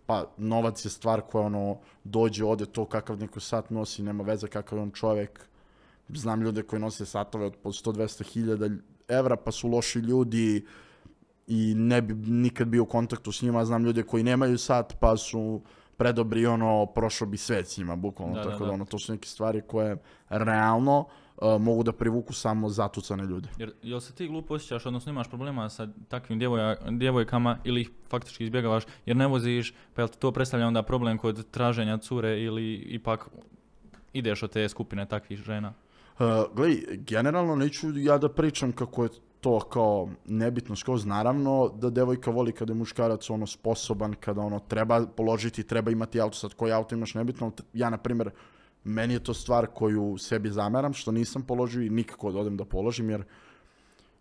pa novac je stvar koja ono, dođe, ode, to kakav neko sat nosi, nema veze kakav je on čovjek. Znam ljude koji nose satove od 100-200 hiljada evra, pa su loši ljudi i ne bi nikad bio u kontaktu s njima. Znam ljude koji nemaju sat, pa su predobri, ono, prošao bi sve s njima, bukvalno. Da, tako da, ono, to su neke stvari koje realno, mogu da privuku samo zatucane ljude. Jer, jel se ti glupo osjećaš, odnosno imaš problema sa takvim djevoja, djevojkama ili ih faktički izbjegavaš jer ne voziš, pa jel to predstavlja onda problem kod traženja cure ili ipak ideš od te skupine takvih žena? Uh, Glej, generalno neću ja da pričam kako je to kao nebitno skroz, naravno da devojka voli kada je muškarac ono sposoban, kada ono treba položiti, treba imati auto, sad koji auto imaš nebitno, ja na primjer meni je to stvar koju sebi zameram, što nisam položio i nikako da odem da položim, jer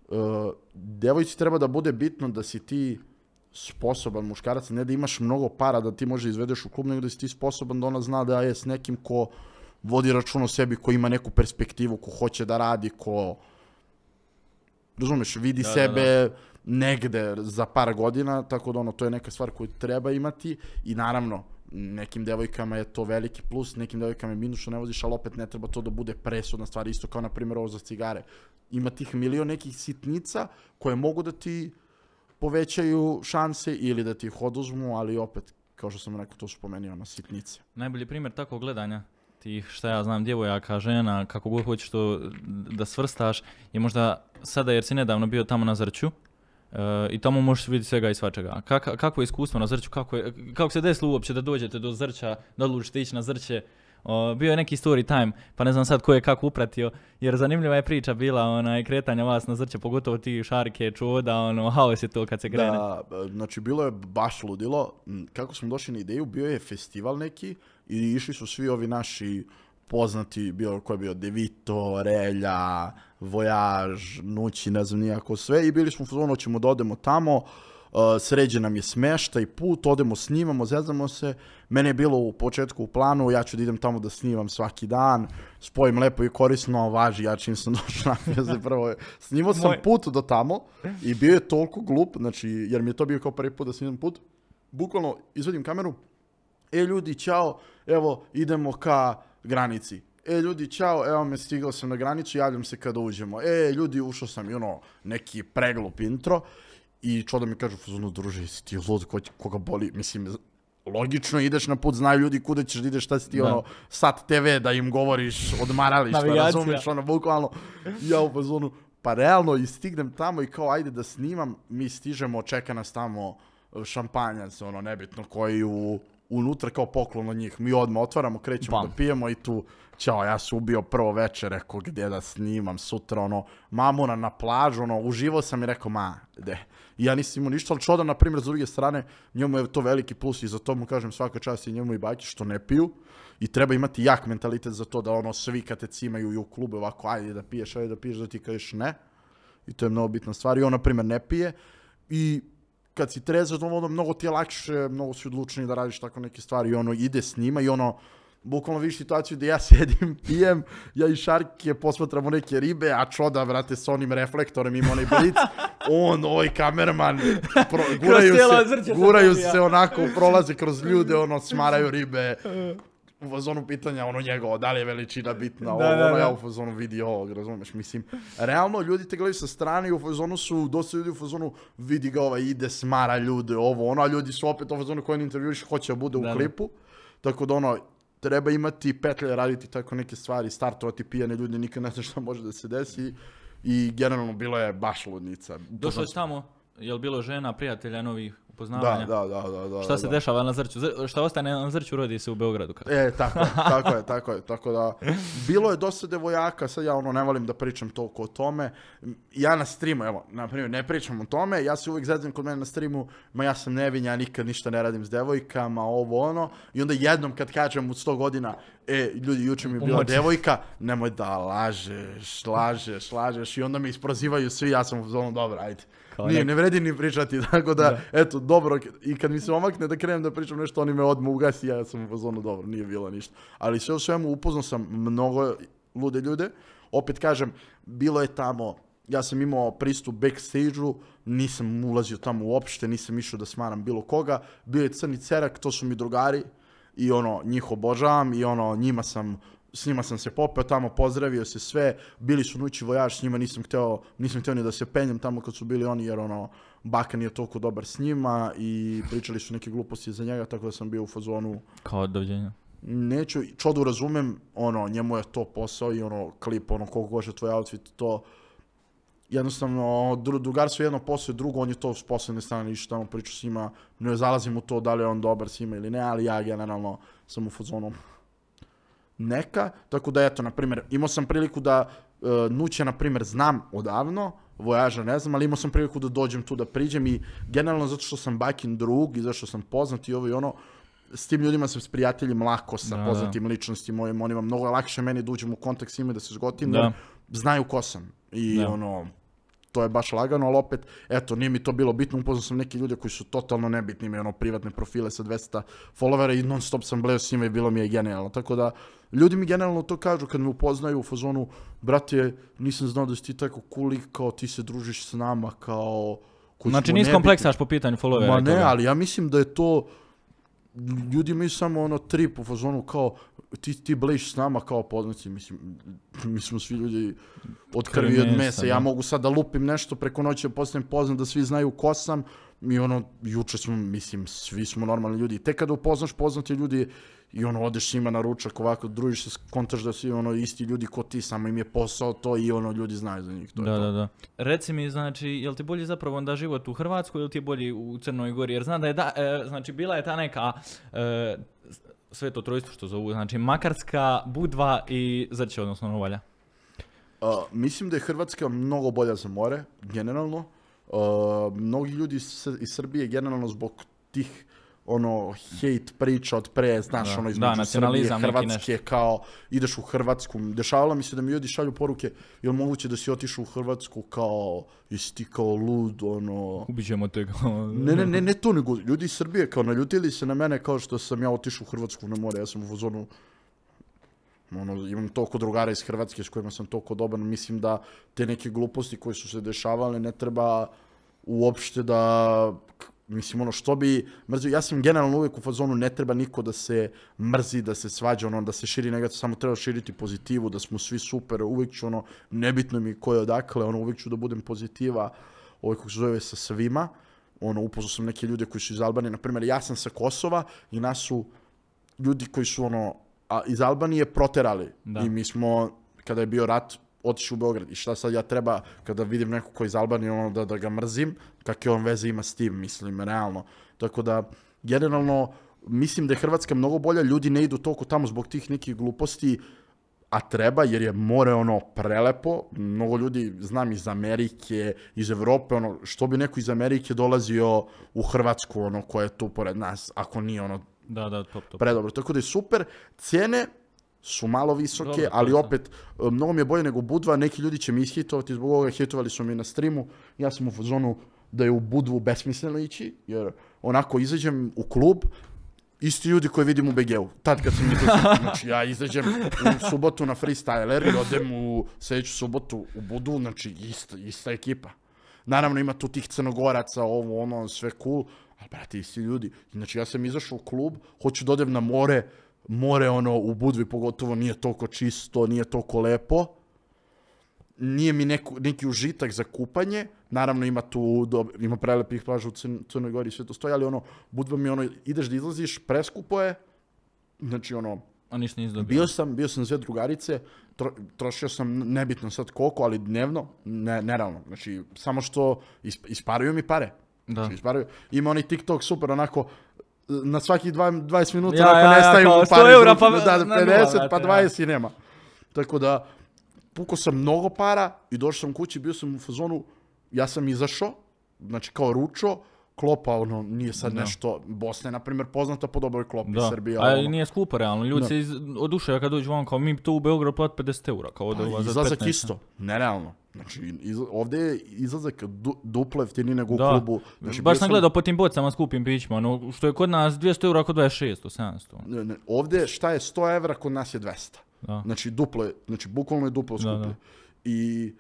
uh, devojci treba da bude bitno da si ti sposoban muškarac, ne da imaš mnogo para da ti može izvedeš u klub, nego da si ti sposoban da ona zna da je s nekim ko vodi račun o sebi, ko ima neku perspektivu, ko hoće da radi, ko razumeš, vidi sebe da, negde za par godina, tako da ono, to je neka stvar koju treba imati i naravno, nekim devojkama je to veliki plus, nekim devojkama je minus što ne voziš, ali opet ne treba to da bude presudna stvar, isto kao na primjer ovo za cigare. Ima tih milion nekih sitnica koje mogu da ti povećaju šanse ili da ti ih oduzmu, ali opet, kao što sam rekao, to su meni ono sitnice. Najbolji primjer takvog gledanja tih, šta ja znam, djevojaka, žena, kako god hoćeš to da svrstaš, je možda sada jer si nedavno bio tamo na Zrću, E, i tamo možeš vidjeti svega i svačega. Kak, kako je iskustvo na Zrću, kako, je, kako se desilo uopće da dođete do Zrća, da odlučite ići na Zrće, bio je neki story time, pa ne znam sad ko je kako upratio, jer zanimljiva je priča bila onaj, kretanja vas na zrće, pogotovo ti šarke, čuda, ono, haos je to kad se krene. Da, znači bilo je baš ludilo. Kako smo došli na ideju, bio je festival neki i išli su svi ovi naši poznati, bilo ko je bio Devito, Relja, Vojaž, Nući, ne znam nijako sve i bili smo u zonu, ćemo da odemo tamo, uh, nam je smešta i put, odemo snimamo, zezamo se, mene je bilo u početku u planu, ja ću da idem tamo da snimam svaki dan, spojim lepo i korisno, važi, ja čim sam došao na prvo, snimao sam Moj. put do tamo i bio je toliko glup, znači, jer mi je to bio kao prvi put da snimam put, bukvalno izvadim kameru, e ljudi, čao, evo, idemo ka granici. E, ljudi, čao, evo me, stigao sam na granicu, javljam se kada uđemo. E, ljudi, ušao sam, i ono, neki preglup intro. I da mi kaže, fuzono, druže, jesi ti lud, koga boli, mislim, logično ideš na put, znaju ljudi kuda ćeš da ideš, šta si ti ono, sat TV da im govoriš, odmarališ, da razumeš, ono, bukvalno, ja u fazonu, pa realno, i stignem tamo i kao, ajde da snimam, mi stižemo, čeka nas tamo e, šampanjac, ono, nebitno, koji u unutra kao poklon od njih. Mi odmah otvaramo, krećemo da pijemo i tu, ćao, ja sam ubio prvo večer, rekao, gdje da snimam sutra, ono, mamuna na plažu, ono, uživao sam i rekao, ma, de. ja nisam imao ništa, ali Čodan, na primjer, s druge strane, njemu je to veliki plus i za to mu kažem svaka čast i njemu i bajke što ne piju. I treba imati jak mentalitet za to da ono svi kad te cimaju i u klube ovako ajde da piješ, ajde da piješ, da ti kažeš ne. I to je mnogo bitna stvar. I on, na primjer, ne pije. I kad si trezan, ono, ono, mnogo ti je lakše, mnogo si odlučni da radiš tako neke stvari i ono ide s njima i ono, bukvalno vidiš situaciju gdje ja sedim, pijem, ja i Šarke posmatramo neke ribe, a čoda, vrate, s onim reflektorem ima onaj blic, on, oj, ovaj kamerman, guraju, se, guraju se onako, prolaze kroz ljude, ono, smaraju ribe, u fazonu pitanja ono njegovo, da li je veličina bitna, ovo, da, ono, da, ja u fazonu vidi ovog, razumiješ, mislim, realno ljudi te gledaju sa strane i u fazonu su, dosta ljudi u fazonu vidi ga ovaj ide, smara ljude, ovo, ono, a ljudi su opet u fazonu koji intervjuiš hoće da bude u klipu, tako da ono, treba imati petlje, raditi tako neke stvari, startovati pijane ljudi, nikad ne zna šta može da se desi i generalno bilo je baš ludnica. Došao je tamo, jel bilo žena, prijatelja novih? upoznavanja. Da, da, da. da šta se dešava na Zrću? Zr, šta ostane na Zrću, rodi se u Beogradu. E, tako je, tako je, tako je. Tako da, bilo je dosta devojaka, sad ja ono ne volim da pričam toliko o tome. Ja na streamu, evo, na primjer, ne pričam o tome, ja se uvijek zadim kod mene na streamu, ma ja sam nevin, ja nikad ništa ne radim s devojkama, ovo ono. I onda jednom kad kažem u 100 godina, e, ljudi, juče mi je bila devojka, nemoj da lažeš, lažeš, lažeš. I onda me isprozivaju svi, ja sam u zonu, dobro, ajde. Kao Nije, ne vredi ni pričati, tako da, da, eto, dobro, i kad mi se omakne da krenem da pričam nešto, oni me odmah ugasi, ja sam u fazonu, dobro, nije bilo ništa. Ali sve u svemu, upoznao sam mnogo lude ljude, opet kažem, bilo je tamo, ja sam imao pristup backstage-u, nisam ulazio tamo uopšte, nisam išao da smaram bilo koga, bio je Crni Cerak, to su mi drugari, i ono, njih obožavam i ono, njima sam s njima sam se popeo tamo, pozdravio se sve, bili su nući vojaž, s njima nisam htio nisam hteo ni da se penjem tamo kad su bili oni, jer ono, Bakan je toliko dobar s njima i pričali su neke gluposti za njega, tako da sam bio u fazonu... Kao dođenja? Neću, čodu razumem, ono, njemu je to posao i ono, klip, ono, koliko gože tvoj outfit, to... Jednostavno, dru, drugarstvo je jedno posao, drugo, on je to s posljedne strane, išao tamo priča s njima, ne zalazim u to da li je on dobar s njima ili ne, ali ja generalno sam u fazonu, neka, tako da eto, na primjer, imao sam priliku da uh, e, Nuće, na primjer, znam odavno, Vojaža ne znam, ali imao sam priliku da dođem tu, da priđem i generalno zato što sam bakin drug i zato što sam poznat i ovo i ono, s tim ljudima sam s prijateljem lako, sa poznatim da. ličnostima mojim, onima, mnogo lakše meni da uđem u kontakt s njima da se zgotim, znaju ko sam. I ono, to je baš lagano, ali opet, eto, nije mi to bilo bitno, upoznao sam neke ljude koji su totalno nebitni, imaju ono privatne profile sa 200 followera i non stop sam bleo s njima i bilo mi je genijalno, tako da, ljudi mi generalno to kažu kad me upoznaju u fazonu, brate, nisam znao da si ti tako kuli, kao ti se družiš s nama, kao... Znači nisi kompleksaš po pitanju followera. Ma ne, ali ja mislim da je to ljudi mi samo ono trip u fazonu kao ti, ti s nama kao poznaci, mislim, mi smo svi ljudi od krvi i od mesa, ja mogu sad da lupim nešto preko noći, postanem poznat da svi znaju ko sam, mi ono, juče smo, mislim, svi smo normalni ljudi, tek kada upoznaš poznati ljudi, i ono, odeš ima njima na ručak ovako, družiš se, kontaš da su ono, isti ljudi ko ti, samo im je posao to i ono, ljudi znaju za njih. To je to. da, Reci mi, znači, je ti bolji zapravo onda život u Hrvatskoj ili ti je bolji u Crnoj Gori? Jer znam da je, da, e, znači, bila je ta neka, e, sve to trojstvo što zovu, znači, Makarska, Budva i Zrće, odnosno Novalja. mislim da je Hrvatska mnogo bolja za more, generalno. mnogi ljudi iz Srbije generalno zbog tih ono hate priča od pre, znaš, da, ono između Srbije, Hrvatske, kao ideš u Hrvatsku. Dešavalo mi se da mi ljudi šalju poruke, jel moguće da si otišao u Hrvatsku kao, jesi ti kao lud, ono... Ubićemo te kao... ne, ne, ne, ne to, nego ljudi iz Srbije kao naljutili se na mene kao što sam ja otišao u Hrvatsku na more, ja sam u zonu... Ono, imam toliko drugara iz Hrvatske s kojima sam toliko dobar, mislim da te neke gluposti koje su se dešavale ne treba uopšte da Mislim, ono, što bi mrzio, ja sam generalno uvijek u fazonu, ne treba niko da se mrzi, da se svađa, ono, da se širi negativno, samo treba širiti pozitivu, da smo svi super, uvijek ću, ono, nebitno mi ko je odakle, ono, uvijek ću da budem pozitiva, ovaj, kako se zove, sa svima, ono, upoznao sam neke ljude koji su iz Albanije, na primjer, ja sam sa Kosova i nas su ljudi koji su, ono, iz Albanije proterali da. i mi smo, kada je bio rat, otišu u Beograd i šta sad ja treba kada vidim nekog koji je iz Albanije ono da, da ga mrzim, kakve on veze ima s tim, mislim, realno. Tako da, generalno, mislim da je Hrvatska mnogo bolja, ljudi ne idu toliko tamo zbog tih nekih gluposti, a treba jer je more ono prelepo, mnogo ljudi znam iz Amerike, iz Europe, ono što bi neko iz Amerike dolazio u Hrvatsku ono koja je tu pored nas, ako nije ono da, da, top, top. predobro. Tako da je super, cijene su malo visoke, ali opet e, mnogo mi je bolje nego Budva, neki ljudi će mi ishitovati, zbog ovoga hitovali su mi na streamu, ja sam u zonu da je u Budvu besmisleno ići, jer onako izađem u klub, isti ljudi koji vidim u BG-u. Tad kad sam izlazio, znači ja izađem u subotu na freestyler i odem u sljedeću subotu u Budu, znači ista, ista ekipa. Naravno ima tu tih crnogoraca, ovo, ono, sve cool, ali brate, isti ljudi. Znači ja sam izašao u klub, hoću da odem na more, more ono u Budvi pogotovo nije toliko čisto, nije toliko lepo. Nije mi neku, neki užitak za kupanje. Naravno ima tu, ima prelepih plaža u Crnoj Gori, sve to stoji, ali ono, Budva mi ono, ideš da izlaziš, preskupo je. Znači ono, a ništa nisi Bio sam, bio sam sve drugarice, tro, trošio sam nebitno sad koliko, ali dnevno, ne, realno. Znači, samo što isparuju mi pare. Da. Znači, isparuju. Ima oni TikTok super onako, na svaki 20 minuta ja, ako nestaju ja, pare eura, pa, da, 50 pa 20 i nema. Tako da, pukao sam mnogo para i došao sam kući, bio sam u fazonu, ja sam izašao, znači kao ručo, klopa, ono, nije sad da. nešto, Bosna je, na primjer, poznata po dobroj klopi, da. Srbija. A Ali ono. nije skupa, realno, ljudi se iz, odušaju kad dođu van, kao mi tu u Beogradu plat 50 eura, kao da pa, za 15. isto, nerealno. Znači, ovdje je izlazak du, duplo jeftiniji nego da. u klubu. Znači, Baš sam gledao po tim bocama skupim pićima, ono, što je kod nas 200 eura, kod 26, 700. Ne, ovdje šta je 100 eura kod nas je 200. Da. Znači, duplo je, znači, bukvalno je duplo skuplje. I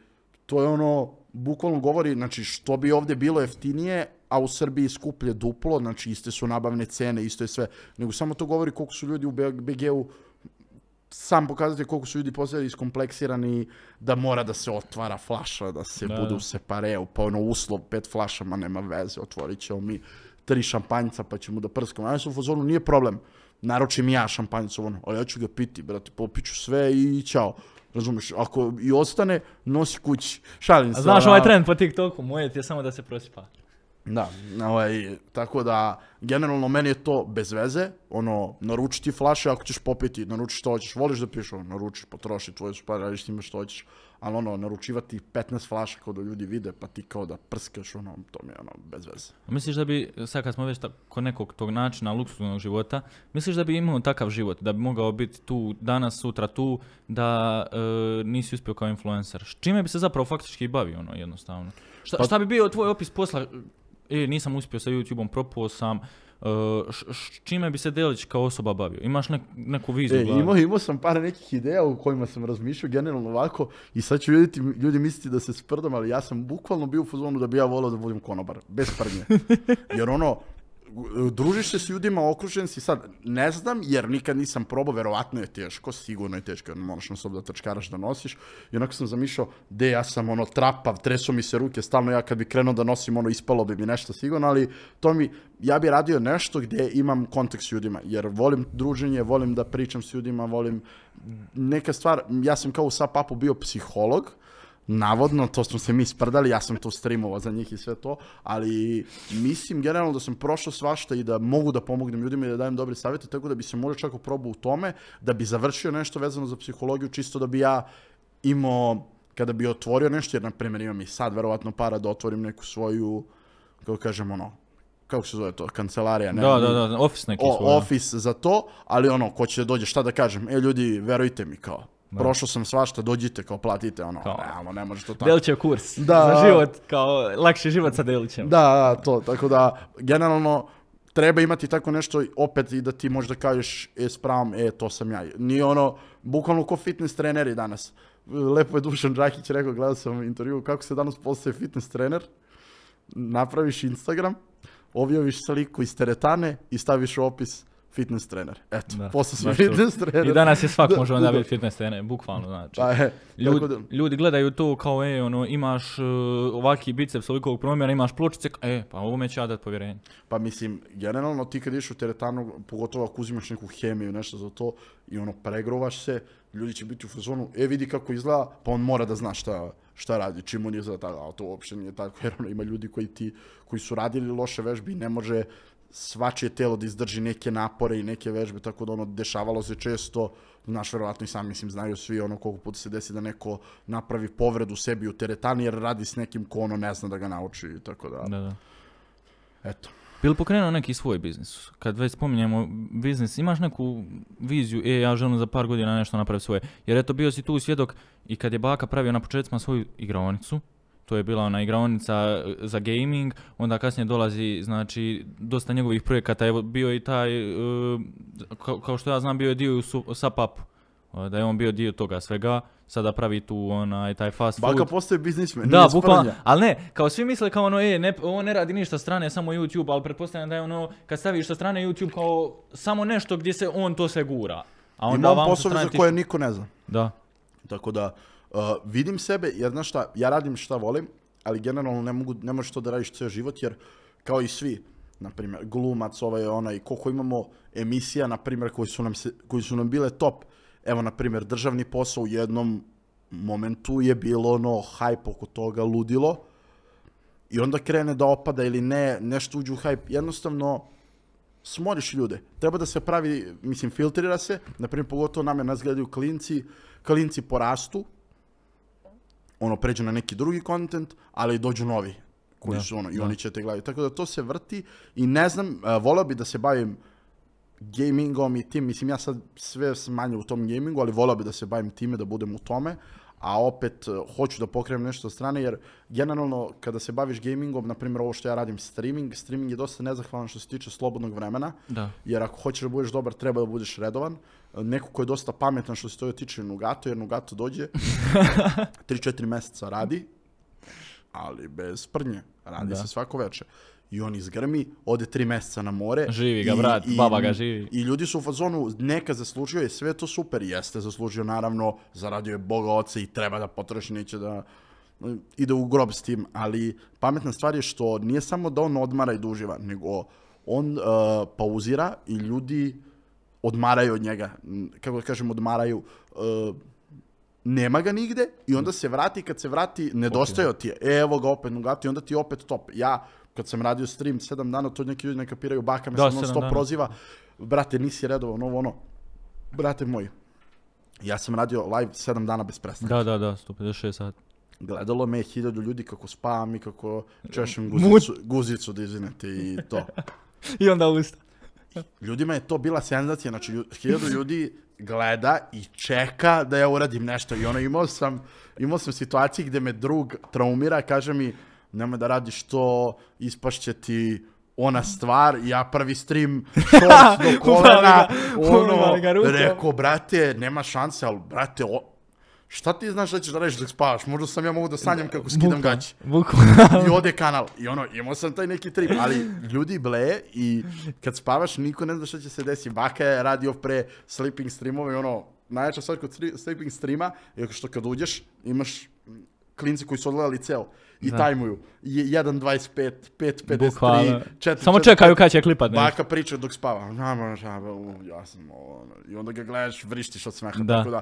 to je ono, bukvalno govori, znači, što bi ovdje bilo jeftinije, a u Srbiji skuplje duplo, znači, iste su nabavne cene, isto je sve. Nego samo to govori koliko su ljudi u BG-u sam pokazatelj koliko su ljudi postali iskompleksirani da mora da se otvara flaša, da se da. bude u pa ono uslov pet flašama nema veze, otvorit ćemo mi tri šampanjca pa ćemo da prskamo. Ja sam u fazonu, nije problem, naročim ja šampanjcu, ono, ali ja ću ga piti, brate, popiću sve i ćao. Razumeš, ako i ostane, nosi kući. Šalim se. Znaš ono, ovaj trend po TikToku, moje ti je samo da se prosipa. Da, ovaj, tako da, generalno meni je to bez veze, ono, naručiti flaše ako ćeš popiti, naručiš što hoćeš, voliš da pišu ono, naručiš, potroši tvoje špar, radiš s što hoćeš, ali ono, naručivati 15 flaša kao da ljudi vide, pa ti kao da prskaš, ono, to mi je ono, bez veze. Misliš da bi, sad kad smo već kod nekog tog načina luksuznog života, misliš da bi imao takav život, da bi mogao biti tu danas, sutra tu, da e, nisi uspio kao influencer? S čime bi se zapravo faktički bavio, ono, jednostavno? Šta, pa, šta bi bio tvoj opis posla e, nisam uspio sa YouTubeom, propuo sam, S e, čime bi se Delić kao osoba bavio? Imaš nek, neku viziju? E, imao, imao sam par nekih ideja u kojima sam razmišljao generalno ovako i sad ću vidjeti, ljudi misliti da se sprdam, ali ja sam bukvalno bio u fuzonu da bi ja volao da budem konobar, bez prdnje. Jer ono, družiš se s ljudima, okružen si sad, ne znam, jer nikad nisam probao, verovatno je teško, sigurno je teško, jer moraš na sobu da trčkaraš da nosiš. I onako sam zamišljao, de, ja sam ono trapav, treso mi se ruke, stalno ja kad bi krenuo da nosim ono, ispalo bi mi nešto sigurno, ali to mi, ja bi radio nešto gdje imam kontakt s ljudima, jer volim druženje, volim da pričam s ljudima, volim neka stvar, ja sam kao u SAP-u bio psiholog, navodno, to smo se mi sprdali, ja sam to streamovao za njih i sve to, ali mislim generalno da sam prošao svašta i da mogu da pomognem ljudima i da dajem dobre savjete, tako da bi se možda čak probao u tome, da bi završio nešto vezano za psihologiju, čisto da bi ja imao, kada bi otvorio nešto, jer na primjer imam i sad verovatno para da otvorim neku svoju, kako kažem ono, kako se zove to, kancelarija, ne? Da, da, da, ofis neki svoj. Ofis za to, ali ono, ko će dođe, šta da kažem, e ljudi, verujte mi, kao, Prošao sam svašta, dođite kao platite, ono, kao. ne može to tako. kurs da, za život, kao lakši život sa Delićem. Da, da, to, tako da, generalno, treba imati tako nešto opet i da ti možda kažeš, e, spravom, e, to sam ja. Nije ono, bukvalno ko fitness treneri danas. Lepo je Dušan Đakić rekao, gledao sam intervju, kako se danas postaje fitness trener, napraviš Instagram, objaviš sliku iz teretane i staviš opis, fitness trener. Eto, da, sam fitness trener. I danas je svak da, može onda biti fitness trener, bukvalno znači. Pa ljudi, ljudi gledaju to kao, e, ono, imaš e, ovaki biceps ovakvog promjera, imaš pločice, e, pa ovome će ja dati povjerenje. Pa mislim, generalno ti kad ideš u teretanu, pogotovo ako uzimaš neku hemiju, nešto za to, i ono, pregrovaš se, ljudi će biti u fazonu, e, vidi kako izgleda, pa on mora da zna šta, šta radi, čim on je za tako, ali to uopšte nije tako, jer ono, ima ljudi koji ti, koji su radili loše vežbe i ne može svačije telo da izdrži neke napore i neke vežbe, tako da ono dešavalo se često, znaš, verovatno i sam mislim, znaju svi ono koliko puta se desi da neko napravi povredu sebi u teretani jer radi s nekim ko ono ne zna da ga nauči i tako da. Da, da. Eto. Bili pokrenuo neki svoj biznis? Kad već spominjemo biznis, imaš neku viziju, e, ja želim za par godina nešto napraviti svoje. Jer eto, bio si tu svjedok i kad je baka pravio na početcima svoju igraonicu, to je bila ona igraonica e, za gaming, onda kasnije dolazi znači dosta njegovih projekata, evo bio i taj, e, kao, što ja znam bio je dio u sapap e, da je on bio dio toga svega, sada pravi tu onaj taj fast food. Baka postoji biznismen, Da, bukvalno, ali ne, kao svi misle kao ono, e, on ne radi ništa strane, samo YouTube, ali pretpostavljam da je ono, kad staviš sa strane YouTube kao samo nešto gdje se on to sve gura. A onda vam poslove za koje niko ne zna. Da. Tako da, Uh, vidim sebe, jer znaš šta, ja radim šta volim, ali generalno ne, mogu, ne možeš to da radiš cijel život, jer kao i svi, na primjer, glumac, ovaj, onaj, koliko imamo emisija, na primjer, koji su nam, koji su nam bile top. Evo, na primjer, državni posao u jednom momentu je bilo ono hype oko toga, ludilo. I onda krene da opada ili ne, nešto uđe u hype. Jednostavno, smoriš ljude. Treba da se pravi, mislim, filtrira se. Na primjer, pogotovo nam je nas gledaju klinci, klinci porastu, ono pređu na neki drugi content, ali dođu novi koji su ono i oni će te gledati. Tako da to se vrti i ne znam, uh, voleo bi da se bavim gamingom i tim, mislim ja sad sve manje u tom gamingu, ali volio bi da se bavim time, da budem u tome, a opet e, hoću da pokrenem nešto od strane, jer generalno kada se baviš gamingom, na primjer ovo što ja radim streaming, streaming je dosta nezahvalan što se tiče slobodnog vremena, da. jer ako hoćeš da budeš dobar, treba da budeš redovan, neko ko je dosta pametan što se to tiče Nugato, jer Nugato dođe, 3-4 mjeseca radi, ali bez prnje, radi da. se svako večer. I on izgrmi, ode tri mjeseca na more. Živi ga, i, brat, i, baba ga živi. I ljudi su u fazonu, neka zaslužio je sve to super, jeste zaslužio naravno, zaradio je boga oca i treba da potroši, neće da eh, ide u grob s tim, ali pametna stvar je što nije samo da on odmara i duživa, nego on uh, pauzira i ljudi odmaraju od njega, kako da kažem, odmaraju, e, nema ga nigde i onda se vrati, kad se vrati, nedostaju ti je, e, evo ga opet Nugatu i onda ti opet top. Ja, kad sam radio stream sedam dana, to neki ljudi ne kapiraju, baka me da, non sto proziva, brate, nisi redovao ovo ono, brate moj, ja sam radio live sedam dana bez prestanka. Da, da, da, 156 sati. Gledalo me je hiljadu ljudi kako spavam i kako češem guzicu, guzicu da izvinete i to. I onda usta. Ljudima je to bila senzacija, znači hiljadu ljudi gleda i čeka da ja uradim nešto i ono imao sam, imao sam situaciji gdje me drug traumira, kaže mi nemoj da radiš to, ispašće ti ona stvar, ja prvi stream shorts do kolena, ono, rekao, brate, nema šanse, ali brate, šta ti znaš da ćeš da rešiš dok spavaš? Možda sam ja mogu da sanjam kako skidam gaći. I ode kanal. I ono, imao sam taj neki trip. Ali ljudi ble i kad spavaš niko ne zna šta će se desiti. Baka je radio pre sleeping streamove ono, najjača stvar kod sleeping streama je što kad uđeš imaš klinci koji su odgledali ceo i da. tajmuju. 1.25, 5.53, 4. Samo čekaju kada će klipat nešto. Baka priča dok spava. Ono, ja sam ovo, i onda ga gledaš, vrištiš od smeha. Tako da,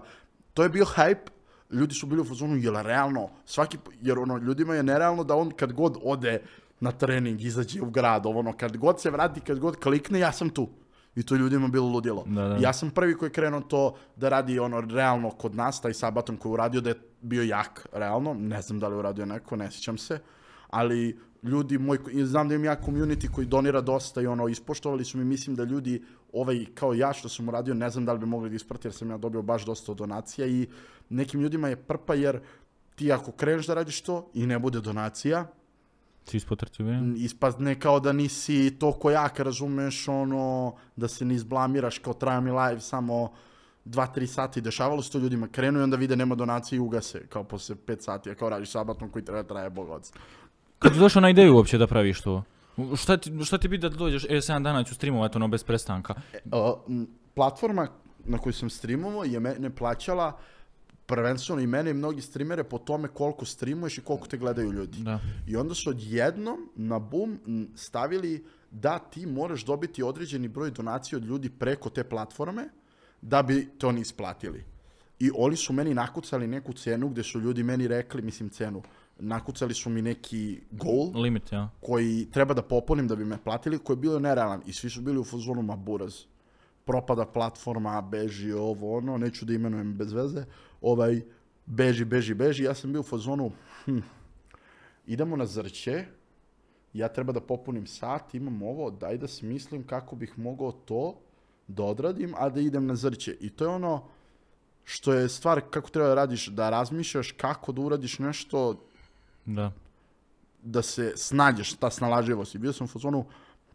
to je bio hype, ljudi su bili u fazonu, jel realno, svaki, jer ono, ljudima je nerealno da on kad god ode na trening, izađe u grad, ono, kad god se vrati, kad god klikne, ja sam tu. I to ljudima bilo ludjelo. Ja sam prvi koji je krenuo to da radi ono realno kod nas, taj sabaton koji je uradio da je bio jak, realno. Ne znam da li je uradio neko, ne sjećam se. Ali ljudi, moj, znam da imam ja community koji donira dosta i ono, ispoštovali su mi, mislim da ljudi ovaj kao ja što sam uradio, ne znam da li bi mogli da isprati jer sam ja dobio baš dosta donacija i nekim ljudima je prpa jer ti ako kreneš da radiš to i ne bude donacija, Si ispotrčio Ispadne kao da nisi ko jak, razumeš, ono, da se ne izblamiraš kao traja mi live samo 2-3 sati dešavalo se to ljudima, krenu i onda vide nema donacije i ugase, kao posle 5 sati, a kao radiš sabatom koji treba traje bogac. Kad si došao na ideju uopće da praviš to? Šta ti, šta ti bi da dođeš, e 7 dana ću streamovat ono bez prestanka? E, platforma na kojoj sam streamovao je mene plaćala prvenstveno i mene i mnogi streamere po tome koliko streamuješ i koliko te gledaju ljudi. I onda su odjednom na boom stavili da ti moraš dobiti određeni broj donacija od ljudi preko te platforme da bi to oni isplatili. I oni su meni nakucali neku cenu gdje su ljudi meni rekli, mislim cenu, nakucali su mi neki goal Limit, ja. koji treba da popunim da bi me platili, koji je bio nerealan i svi su bili u fazonu ma buraz. Propada platforma, beži ovo ono, neću da imenujem bez veze. Ovaj, beži, beži, beži. Ja sam bio u fazonu, hm, idemo na zrće, ja treba da popunim sat, imam ovo, daj da smislim kako bih mogao to da odradim, a da idem na zrće. I to je ono što je stvar kako treba da radiš, da razmišljaš kako da uradiš nešto da. Da se snađeš, ta snalažljivost. I bio sam u fazonu,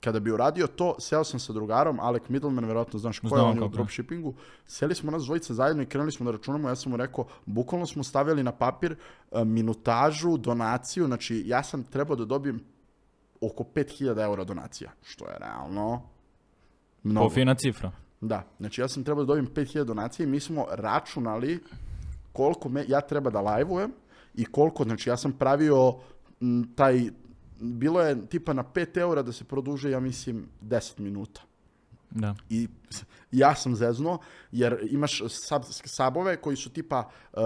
kada bi uradio to, seo sam sa drugarom, Alec Middleman, vjerojatno znaš ko je, on u dropshippingu, seli smo nas dvojice zajedno i krenuli smo da računamo, ja sam mu rekao, bukvalno smo stavili na papir eh, minutažu, donaciju, znači ja sam trebao da dobijem oko 5000 eura donacija, što je realno mnogo. Pofina cifra. Da, znači ja sam trebao da dobijem 5000 donacija i mi smo računali koliko me, ja treba da lajvujem, i koliko, znači ja sam pravio taj, bilo je tipa na 5 eura da se produže, ja mislim, 10 minuta. Da. I ja sam zeznuo, jer imaš sub, sabove koji su tipa, uh,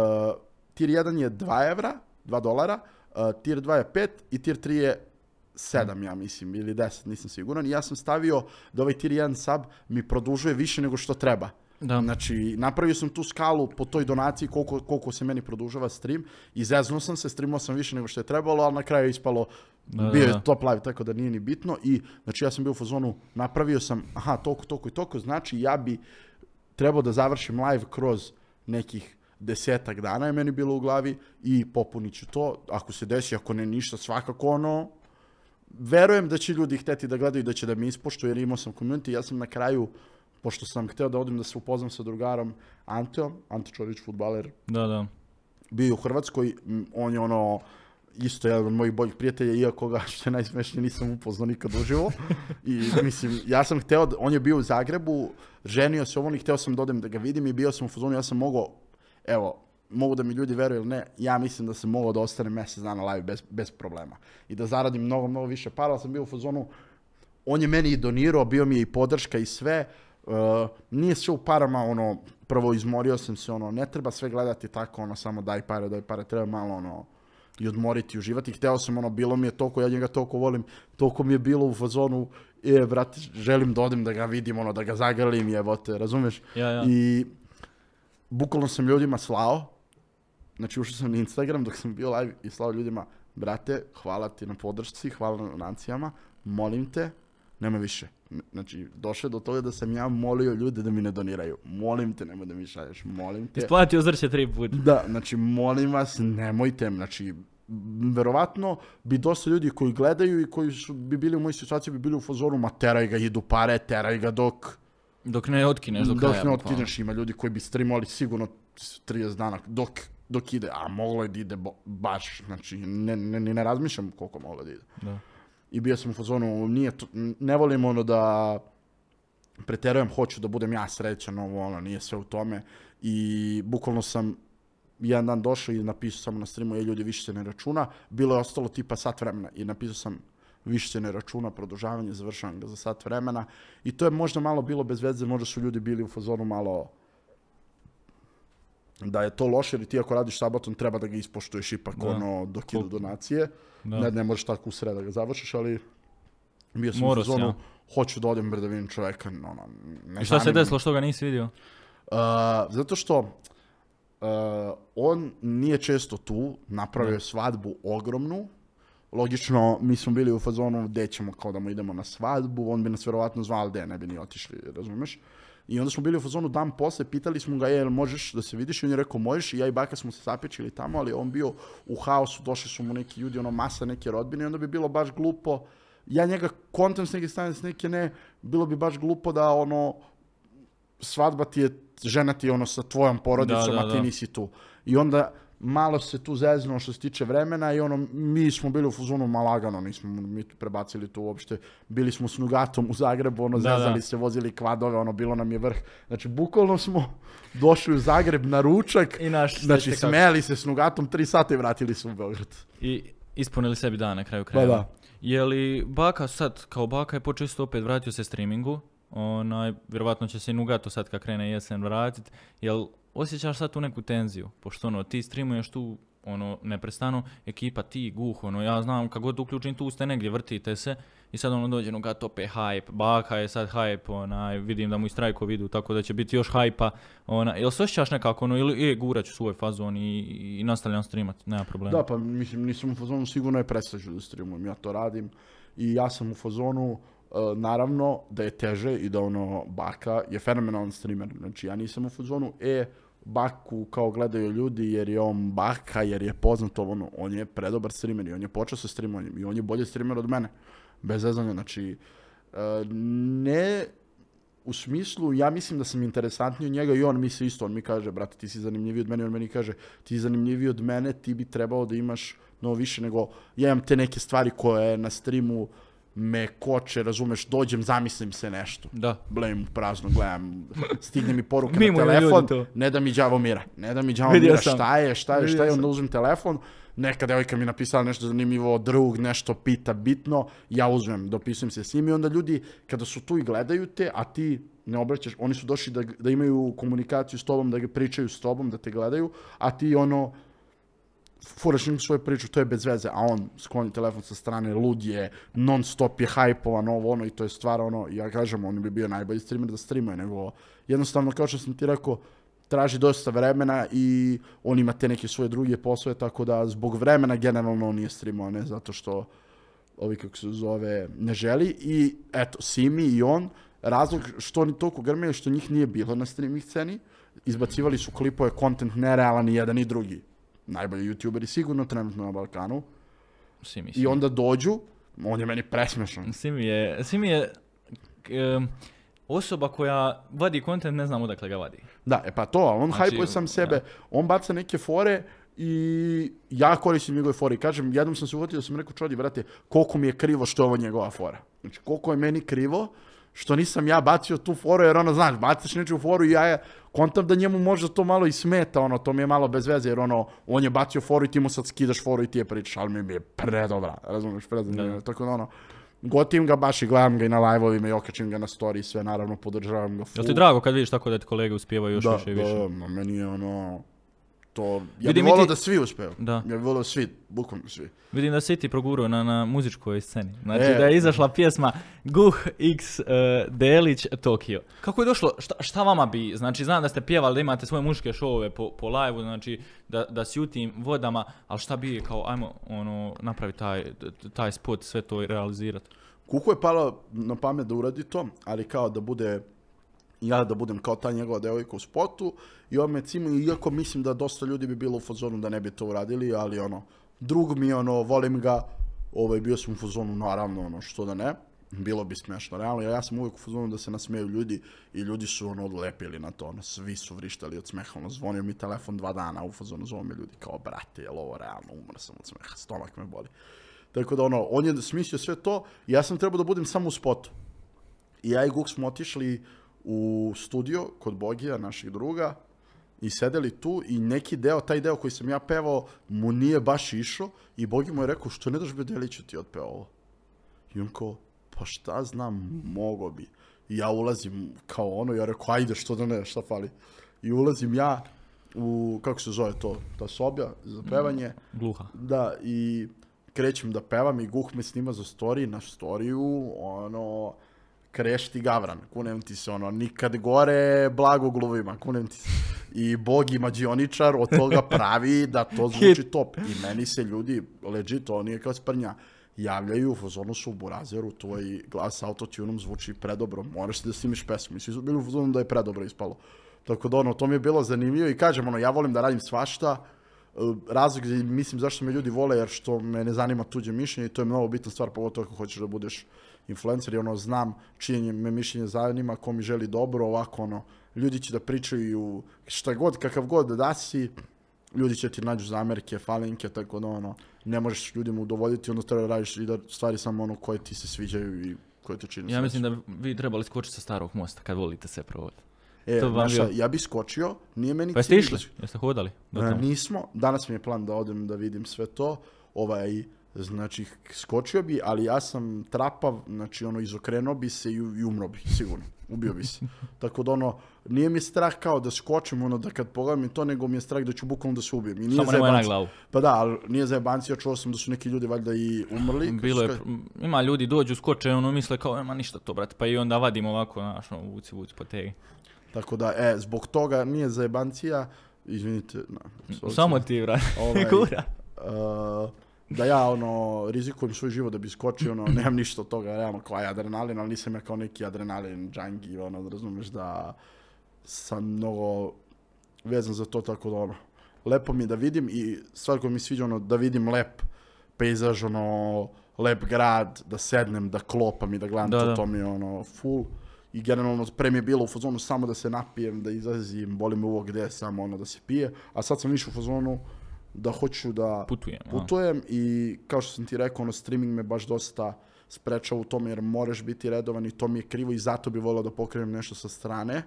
tier 1 je 2 evra, 2 dolara, uh, e, tier 2 je 5 i tier 3 je 7, ja mislim, ili 10, nisam siguran. I ja sam stavio da ovaj tier 1 sub mi produžuje više nego što treba. Da. Znači, napravio sam tu skalu po toj donaciji koliko, koliko se meni produžava stream. I sam se, streamao sam više nego što je trebalo, ali na kraju je ispalo da, bio je top live, tako da nije ni bitno. I znači ja sam bio u fazonu, napravio sam, aha, toliko, toliko i toliko, znači ja bi trebao da završim live kroz nekih desetak dana je meni bilo u glavi i popunit ću to, ako se desi, ako ne ništa, svakako ono, verujem da će ljudi hteti da gledaju da će da mi ispoštuju jer imao sam community, ja sam na kraju pošto sam hteo da odim da se upoznam sa drugarom Anteom, Ante Čorić, futbaler. Da, da. Bio je u Hrvatskoj, on je ono, isto jedan od mojih boljih prijatelja, iako ga što je najsmešnije nisam upoznao nikad uživo. I mislim, ja sam hteo, on je bio u Zagrebu, ženio se ovom i hteo sam da odem da ga vidim i bio sam u fazonu, ja sam mogao, evo, mogu da mi ljudi veruju ili ne, ja mislim da sam mogao da ostanem mjesec dana live bez, bez problema. I da zaradim mnogo, mnogo više para, sam bio u Fuzonu on je meni i donirao, bio mi je i podrška i sve, Uh, nije sve u parama, ono, prvo izmorio sam se, ono, ne treba sve gledati tako, ono, samo daj pare, daj pare, treba malo, ono, i odmoriti, i uživati. Hteo sam, ono, bilo mi je toliko, ja njega toliko volim, toliko mi je bilo u fazonu, je, brate, želim da odem da ga vidim, ono, da ga zagrlim, jebote, razumeš? Ja, ja. I bukvalno sam ljudima slao, znači ušao sam na Instagram dok sam bio live i slao ljudima, brate, hvala ti na podršci, hvala na donacijama, molim te, nema više. Znači, je do toga da sam ja molio ljude da mi ne doniraju. Molim te, nemoj da mi šalješ, molim te. Isplatio tri puta. Da, znači, molim vas, nemojte, znači, verovatno bi dosta ljudi koji gledaju i koji su, bi bili u mojoj situaciji bi bili u fazoru, ma teraj ga, idu pare, teraj ga dok... Dok ne otkineš do kraja. Dok ne pa. otkineš, ima ljudi koji bi streamali sigurno 30 dana, dok dok ide, a moglo je da ide baš, znači ne, ne, ne razmišljam koliko moglo da ide. Da i bio sam u fazonu, nije to, ne volim ono da preterujem, hoću da budem ja srećan, ovo ono, nije sve u tome. I bukvalno sam jedan dan došao i napisao sam na streamu, je ljudi, više se ne računa. Bilo je ostalo tipa sat vremena i napisao sam više se ne računa, produžavanje, završavam ga za sat vremena. I to je možda malo bilo bez veze, možda su ljudi bili u fazonu malo da je to loše, jer ti ako radiš sabaton treba da ga ispoštuješ ipak da. ono dok idu donacije. Da. Ne, ne možeš tako u sreda da ga završiš, ali bio sam u zonu, ja. hoću da odem da vidim čoveka. ne I šta se desilo što ga nisi vidio? Uh, zato što uh, on nije često tu, napravio je svadbu ogromnu, logično, mi smo bili u fazonu gdje ćemo kao da mu idemo na svadbu, on bi nas vjerovatno zvao, gdje ne bi ni otišli, razumeš? I onda smo bili u fazonu dan posle, pitali smo ga e, jel možeš da se vidiš on je rekao možeš i ja i baka smo se zapečili tamo, ali on bio u haosu, došli su mu neki ljudi, ono masa neke rodbine i onda bi bilo baš glupo, ja njega kontam s neke strane, s neke ne, bilo bi baš glupo da ono, svadba ti je, žena ti je ono sa tvojom porodicom, a ti nisi tu. I onda malo se tu zeznuo što se tiče vremena i ono, mi smo bili u Fuzunu malagano, nismo mi prebacili to uopšte. Bili smo s Nugatom u Zagrebu, ono, da, se, vozili kvadove, ono, bilo nam je vrh. Znači, bukvalno smo došli u Zagreb na ručak, I znači, smeli se s Nugatom tri sata i vratili smo u Beograd. I ispunili sebi dan na kraju kraja. Da, da. Je li baka sad, kao baka je počesto opet vratio se streamingu, onaj, vjerovatno će se i Nugato sad kad krene jesen vratit, jel osjećaš sad tu neku tenziju, pošto ono, ti streamuješ tu ono, neprestano, ekipa ti guh, ono, ja znam kako god uključim tu ste negdje, vrtite se i sad ono dođe, ono, tope hype, baka je sad hype, onaj, vidim da mu i strajko vidu, tako da će biti još hajpa, ona, jel se osjećaš nekako, ono, ili, e, gurat ću svoj fazon i, i nastavljam streamat, nema problema. Da, pa mislim, nisam u fazonu, sigurno je presađu da streamujem, ja to radim i ja sam u fazonu, e, naravno da je teže i da ono Baka je fenomenalan streamer. Znači ja nisam u fazonu, e, Baku kao gledaju ljudi jer je on Baka, jer je poznat on, on je predobar streamer i on je počeo sa streamanjem i on je bolji streamer od mene. Bez zezanja, znači e, ne u smislu, ja mislim da sam interesantniji od njega i on misli isto, on mi kaže, brate, ti si zanimljiviji od mene, on meni kaže, ti si zanimljiviji od mene, ti bi trebao da imaš no više nego, ja imam te neke stvari koje na streamu me koče, razumeš, dođem, zamislim se nešto. Da. Blem prazno, gledam, stigne mi poruka na telefon, ne da mi đavo mira. Ne da mi đavo mira, šta je, šta je, šta je, onda uzmem telefon, neka devojka mi napisala nešto zanimljivo, drug nešto pita bitno, ja uzmem, dopisujem se s njim i onda ljudi kada su tu i gledaju te, a ti ne obraćaš, oni su došli da, imaju komunikaciju s tobom, da ga pričaju s tobom, da te gledaju, a ti ono, furaš im svoju priču, to je bez veze, a on skloni telefon sa strane, lud je, non stop je hajpovan, ovo ono i to je stvar ono, ja kažem, on bi bio najbolji streamer da streamuje, nego jednostavno kao što sam ti rekao, traži dosta vremena i on ima te neke svoje druge poslove, tako da zbog vremena generalno on nije streamao, ne zato što ovi kako se zove ne želi i eto, Simi i on, razlog što oni toliko grmeju što njih nije bilo na streaming sceni, izbacivali su klipove, content nerealan i jedan i drugi najbolji youtuberi sigurno trenutno na Balkanu. I onda dođu, on je meni presmešan. Simi je, je osoba koja vadi kontent, ne znam odakle ga vadi. Da, e pa to, on znači, hajpuje sam sebe, da. on baca neke fore, i ja koristim njegove fore. Kažem, jednom sam se uvodio da sam rekao Čodi, brate, koliko mi je krivo što je ovo njegova fora. Znači, koliko je meni krivo što nisam ja bacio tu foru, jer ono, znaš, baciš u foru i ja je, kontam da njemu možda to malo i smeta, ono, to mi je malo bez veze, jer ono, on je bacio foru i ti mu sad skidaš foru i ti je pričaš, ali mi je predobra, razumiješ, predobra, tako da ono, gotim ga baš i gledam ga i na live-ovima i okačim ga na story sve, naravno, podržavam ga. Jel ti drago kad vidiš tako da ti kolege uspjevaju još da, više i više? Da, meni je ono, to, ja bih volio da svi uspeju. Da. Ja bih volio svi, bukvalno svi. Vidim da si ti progurao na, na muzičkoj sceni. Znači e. da je izašla pjesma Guh X uh, Delić Tokio. Kako je došlo? Šta, šta vama bi? Znači znam da ste pjevali, da imate svoje muške šove po, po live znači da, da si u tim vodama, ali šta bi kao ajmo ono, napravi taj, taj spot, sve to realizirati? Kuku je palo na pamet da uradi to, ali kao da bude ja da budem kao ta njegova devojka u spotu i ovome cimu, iako mislim da dosta ljudi bi bilo u fazonu da ne bi to uradili, ali ono, drug mi ono, volim ga, ovaj, bio sam u fazonu, naravno, ono, što da ne, bilo bi smješno, realno, ja sam uvijek u fazonu da se nasmijaju ljudi i ljudi su ono odlepili na to, ono, svi su vrištali od smeha, ono, zvonio mi telefon dva dana, u fazonu zove me ljudi, kao, brate, jel ovo realno, umro sam od smeha, stomak me boli. Tako da, ono, on je smislio sve to, ja sam trebao da budem samo u spotu. I ja i gug smo otišli u studio kod Bogija, našeg druga, i sedeli tu i neki deo, taj deo koji sam ja pevao, mu nije baš išao i Bogi mu je rekao, što ne daš Bedeliću ti otpeo ovo? I on kao, pa šta znam, mogo bi. I ja ulazim kao ono, ja rekao, ajde, što da ne, šta fali. I ulazim ja u, kako se zove to, ta sobja za mm, pevanje. Gluha. Da, i krećem da pevam i Guh me snima za story, na storiju, ono, krešti gavran, kunem ti se ono, nikad gore blago gluvima, kunem ti se. I bog i mađioničar od toga pravi da to zvuči top. I meni se ljudi, legit, to nije kao sprnja, javljaju u fazonu su u Burazeru, tvoj glas autotunom zvuči predobro, moraš da snimiš pesmu. mislim u da je predobro ispalo. Tako da ono, to mi je bilo zanimljivo i kažem ono, ja volim da radim svašta, razlog mislim zašto me ljudi vole jer što me ne zanima tuđe mišljenje i to je mnogo bitna stvar pogotovo ako hoćeš da budeš influencer i ono znam čije me mišljenje zanima, ko mi želi dobro, ovako ono, ljudi će da pričaju šta god, kakav god da si, ljudi će ti nađu zamerke, falinke, tako da ono, ne možeš ljudima udovoljiti, onda treba radiš i da stvari samo ono koje ti se sviđaju i koje te čine. Ja mislim da vi trebali skočiti sa starog mosta kad volite se provoditi. E, to naša, ja bih skočio, nije meni Pa ste išli? Jeste hodali? Do e, nismo, danas mi je plan da odem da vidim sve to. Ovaj, Znači, skočio bi, ali ja sam trapav, znači ono, izokrenuo bi se i, i umro bi, sigurno. Ubio bi se. Tako da ono, nije mi strah kao da skočim, ono da kad pogledam to, nego mi je strah da ću bukvalno da se ubijem. I nije Samo na glavu. Pa da, ali nije za ja čuo sam da su neki ljudi valjda i umrli. Bilo je, ima ljudi dođu, skoče, ono misle kao, nema ništa to, brate, pa i onda vadim ovako, znaš, ono, vuci, vuci, tegi. Tako da, e, zbog toga nije za izvinite, na, Samo ovaj, da ja ono rizikujem svoj život da bi skočio, ono, nemam ništa od toga, nemam kao adrenalin, ali nisam ja kao neki adrenalin džangi, ono, da razumeš da sam mnogo vezan za to, tako da ono, lepo mi da vidim i stvar koja mi sviđa, ono, da vidim lep pejzaž, ono, lep grad, da sednem, da klopam i da gledam da, to, to mi je ono, full. I generalno pre mi je bilo u fazonu samo da se napijem, da izazim boli me ovo gde, samo ono da se pije. A sad sam više u fazonu, da hoću da putujem, i kao što sam ti rekao, ono, streaming me baš dosta sprečao u tome jer moraš biti redovan i to mi je krivo i zato bi volio da pokrenem nešto sa strane,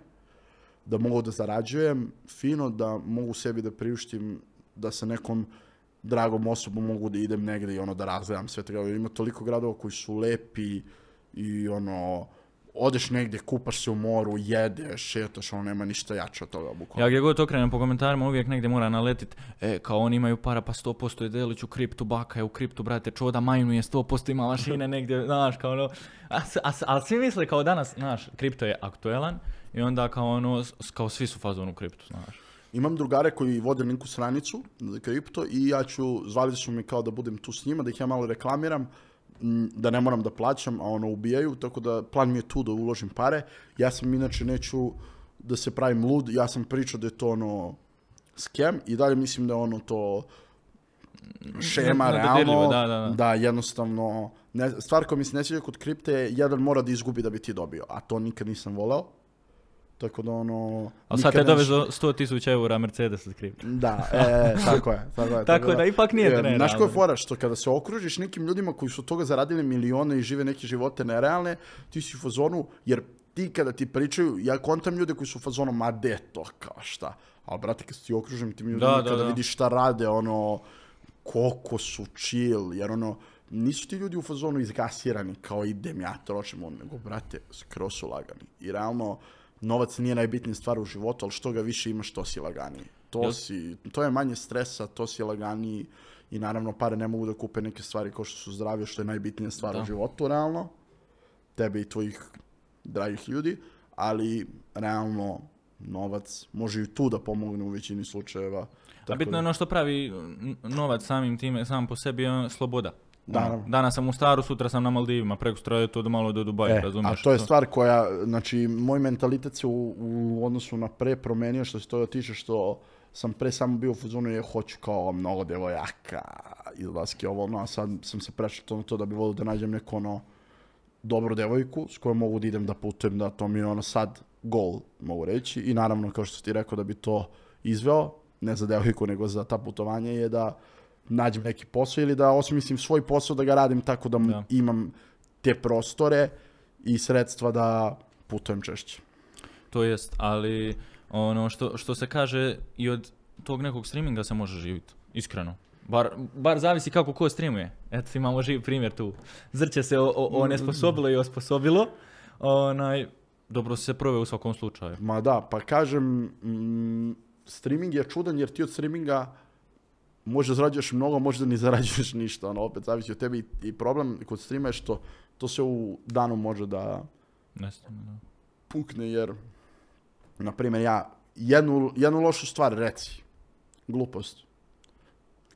da mogu da zarađujem fino, da mogu sebi da priuštim da sa nekom dragom osobom mogu da idem negdje i ono da razgledam sve tega. Ima toliko gradova koji su lepi i ono, odeš negdje, kupaš se u moru, jedeš, šetaš, ono nema ništa jače od toga bukvalno. Ja gdje god okrenem po komentarima uvijek negdje mora naletit, e, kao oni imaju para pa 100% je delić u kriptu, baka je u kriptu, brate, čoda majnu je 100%, ima mašine negdje, znaš, kao ono, ali svi misle kao danas, znaš, kripto je aktuelan i onda kao ono, kao svi su fazon u kriptu, znaš. Imam drugare koji vode neku stranicu za kripto i ja ću, zvali su mi kao da budem tu s njima, da ih ja malo reklamiram da ne moram da plaćam, a ono ubijaju, tako da plan mi je tu da uložim pare. Ja sam inače neću da se pravim lud, ja sam pričao da je to ono skem i dalje mislim da je ono to šema, realno, da, jednostavno, ne, stvar koja mi se ne sviđa kod kripte je jedan mora da izgubi da bi ti dobio, a to nikad nisam voleo. Tako da ono... A sad te doveš do 100.000 eura Mercedes krivi. Da, e, tako je. Tako, je, tako da, ipak nije trener. Znaš je fora? Što kada se okružiš nekim ljudima koji su toga zaradili milijone i žive neke živote nerealne, ti si u fazonu, jer ti kada ti pričaju, ja kontam ljude koji su u fazonu, ma de to, kao šta? Ali brate, kad ti okružim tim ljudima, da, kada vidiš šta rade, ono, koliko su chill, jer ono, nisu ti ljudi u fazonu izgasirani kao idem ja trošim ono. nego brate, skroz su lagani. I realno, novac nije najbitnija stvar u životu, ali što ga više imaš, to si laganiji. To, si, to je manje stresa, to si laganiji i naravno pare ne mogu da kupe neke stvari kao što su zdravlje, što je najbitnija stvar u životu, realno. Tebe i tvojih dragih ljudi, ali realno novac može i tu da pomogne u većini slučajeva. Tako A bitno je ono što pravi novac samim time, sam po sebi je ono, sloboda. Naravno. Danas sam u Staru, sutra sam na Maldivima, preko je to do malo do Dubaja, e, A to je stvar koja, znači, moj mentalitet se u, odnosu na pre promenio što se to tiče, što sam pre samo bio u fuzonu je hoću kao mnogo devojaka, vaske, ovo ono, a sad sam se prešao to to da bi volio da nađem neko ono dobru devojku s kojom mogu da idem da putujem, da to mi je ono sad gol, mogu reći. I naravno, kao što ti rekao da bi to izveo, ne za devojku nego za ta putovanje je da nađem neki posao ili da osmislim svoj posao da ga radim tako da, imam te prostore i sredstva da putujem češće. To jest, ali ono što, što se kaže i od tog nekog streaminga se može živjeti, iskreno. Bar, bar zavisi kako ko streamuje. Eto imamo živ primjer tu. Zrće se onesposobilo i osposobilo. Onaj, dobro se prove u svakom slučaju. Ma da, pa kažem, mm, streaming je čudan jer ti od streaminga možda zarađuješ mnogo, možda ni zarađuješ ništa, ono, opet zavisi od tebi i problem kod streama je što to se u danu može da pukne, jer, na primjer, ja jednu, jednu lošu stvar reci, glupost,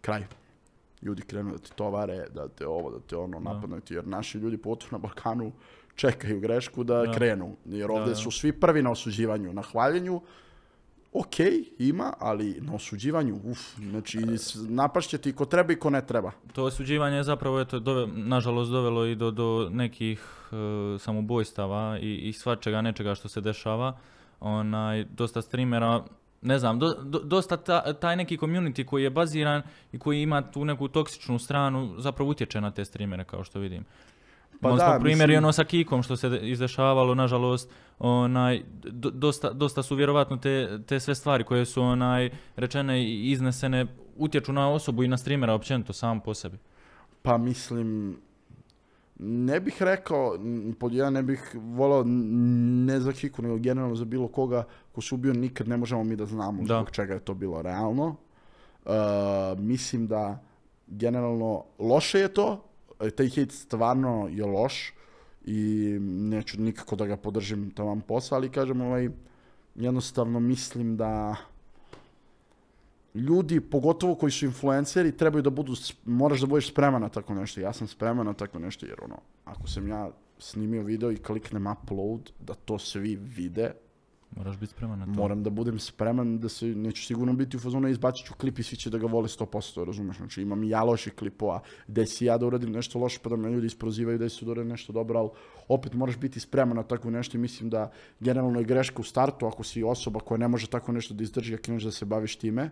kraj. Ljudi krenu da ti tovare, da te ovo, da te ono, napadne ti, jer naši ljudi potvor na Balkanu čekaju grešku da, krenu, jer ovdje su svi prvi na osuđivanju, na hvaljenju, ok, ima, ali na osuđivanju, uf, znači napašće ti ko treba i ko ne treba. To osuđivanje je zapravo, eto, dove, nažalost, dovelo i do, do nekih samoubojstava e, samobojstava i, i svačega nečega što se dešava. Onaj, dosta streamera, ne znam, do, dosta taj neki community koji je baziran i koji ima tu neku toksičnu stranu, zapravo utječe na te streamere, kao što vidim. Pa Imali smo da, primjer mislim... i ono sa Kikom što se izdešavalo, nažalost, onaj, dosta, dosta su vjerovatno te, te sve stvari koje su onaj, rečene i iznesene utječu na osobu i na streamera općenito sam po sebi. Pa mislim, ne bih rekao, pod jedan ne bih volao ne za Kiku, nego generalno za bilo koga ko se ubio, nikad ne možemo mi da znamo da. zbog čega je to bilo realno. Uh, mislim da generalno loše je to, E, taj hit stvarno je loš i neću nikako da ga podržim vam posla, ali kažem ovaj, jednostavno mislim da ljudi, pogotovo koji su influenceri, trebaju da budu, moraš da budeš spreman na tako nešto. Ja sam spreman na tako nešto jer ono, ako sam ja snimio video i kliknem upload, da to svi vide, Moraš biti spreman na to. Moram da budem spreman da se, neću sigurno biti u fazonu, izbacit ću klip i svi će da ga vole 100%, razumeš? Znači imam i ja loše klipova, gde si ja da uradim nešto loše pa da me ljudi isprozivaju, da si da uradim nešto dobro, ali opet moraš biti spreman na tako nešto i mislim da generalno je greška u startu ako si osoba koja ne može tako nešto da izdrži, a da se baviš time,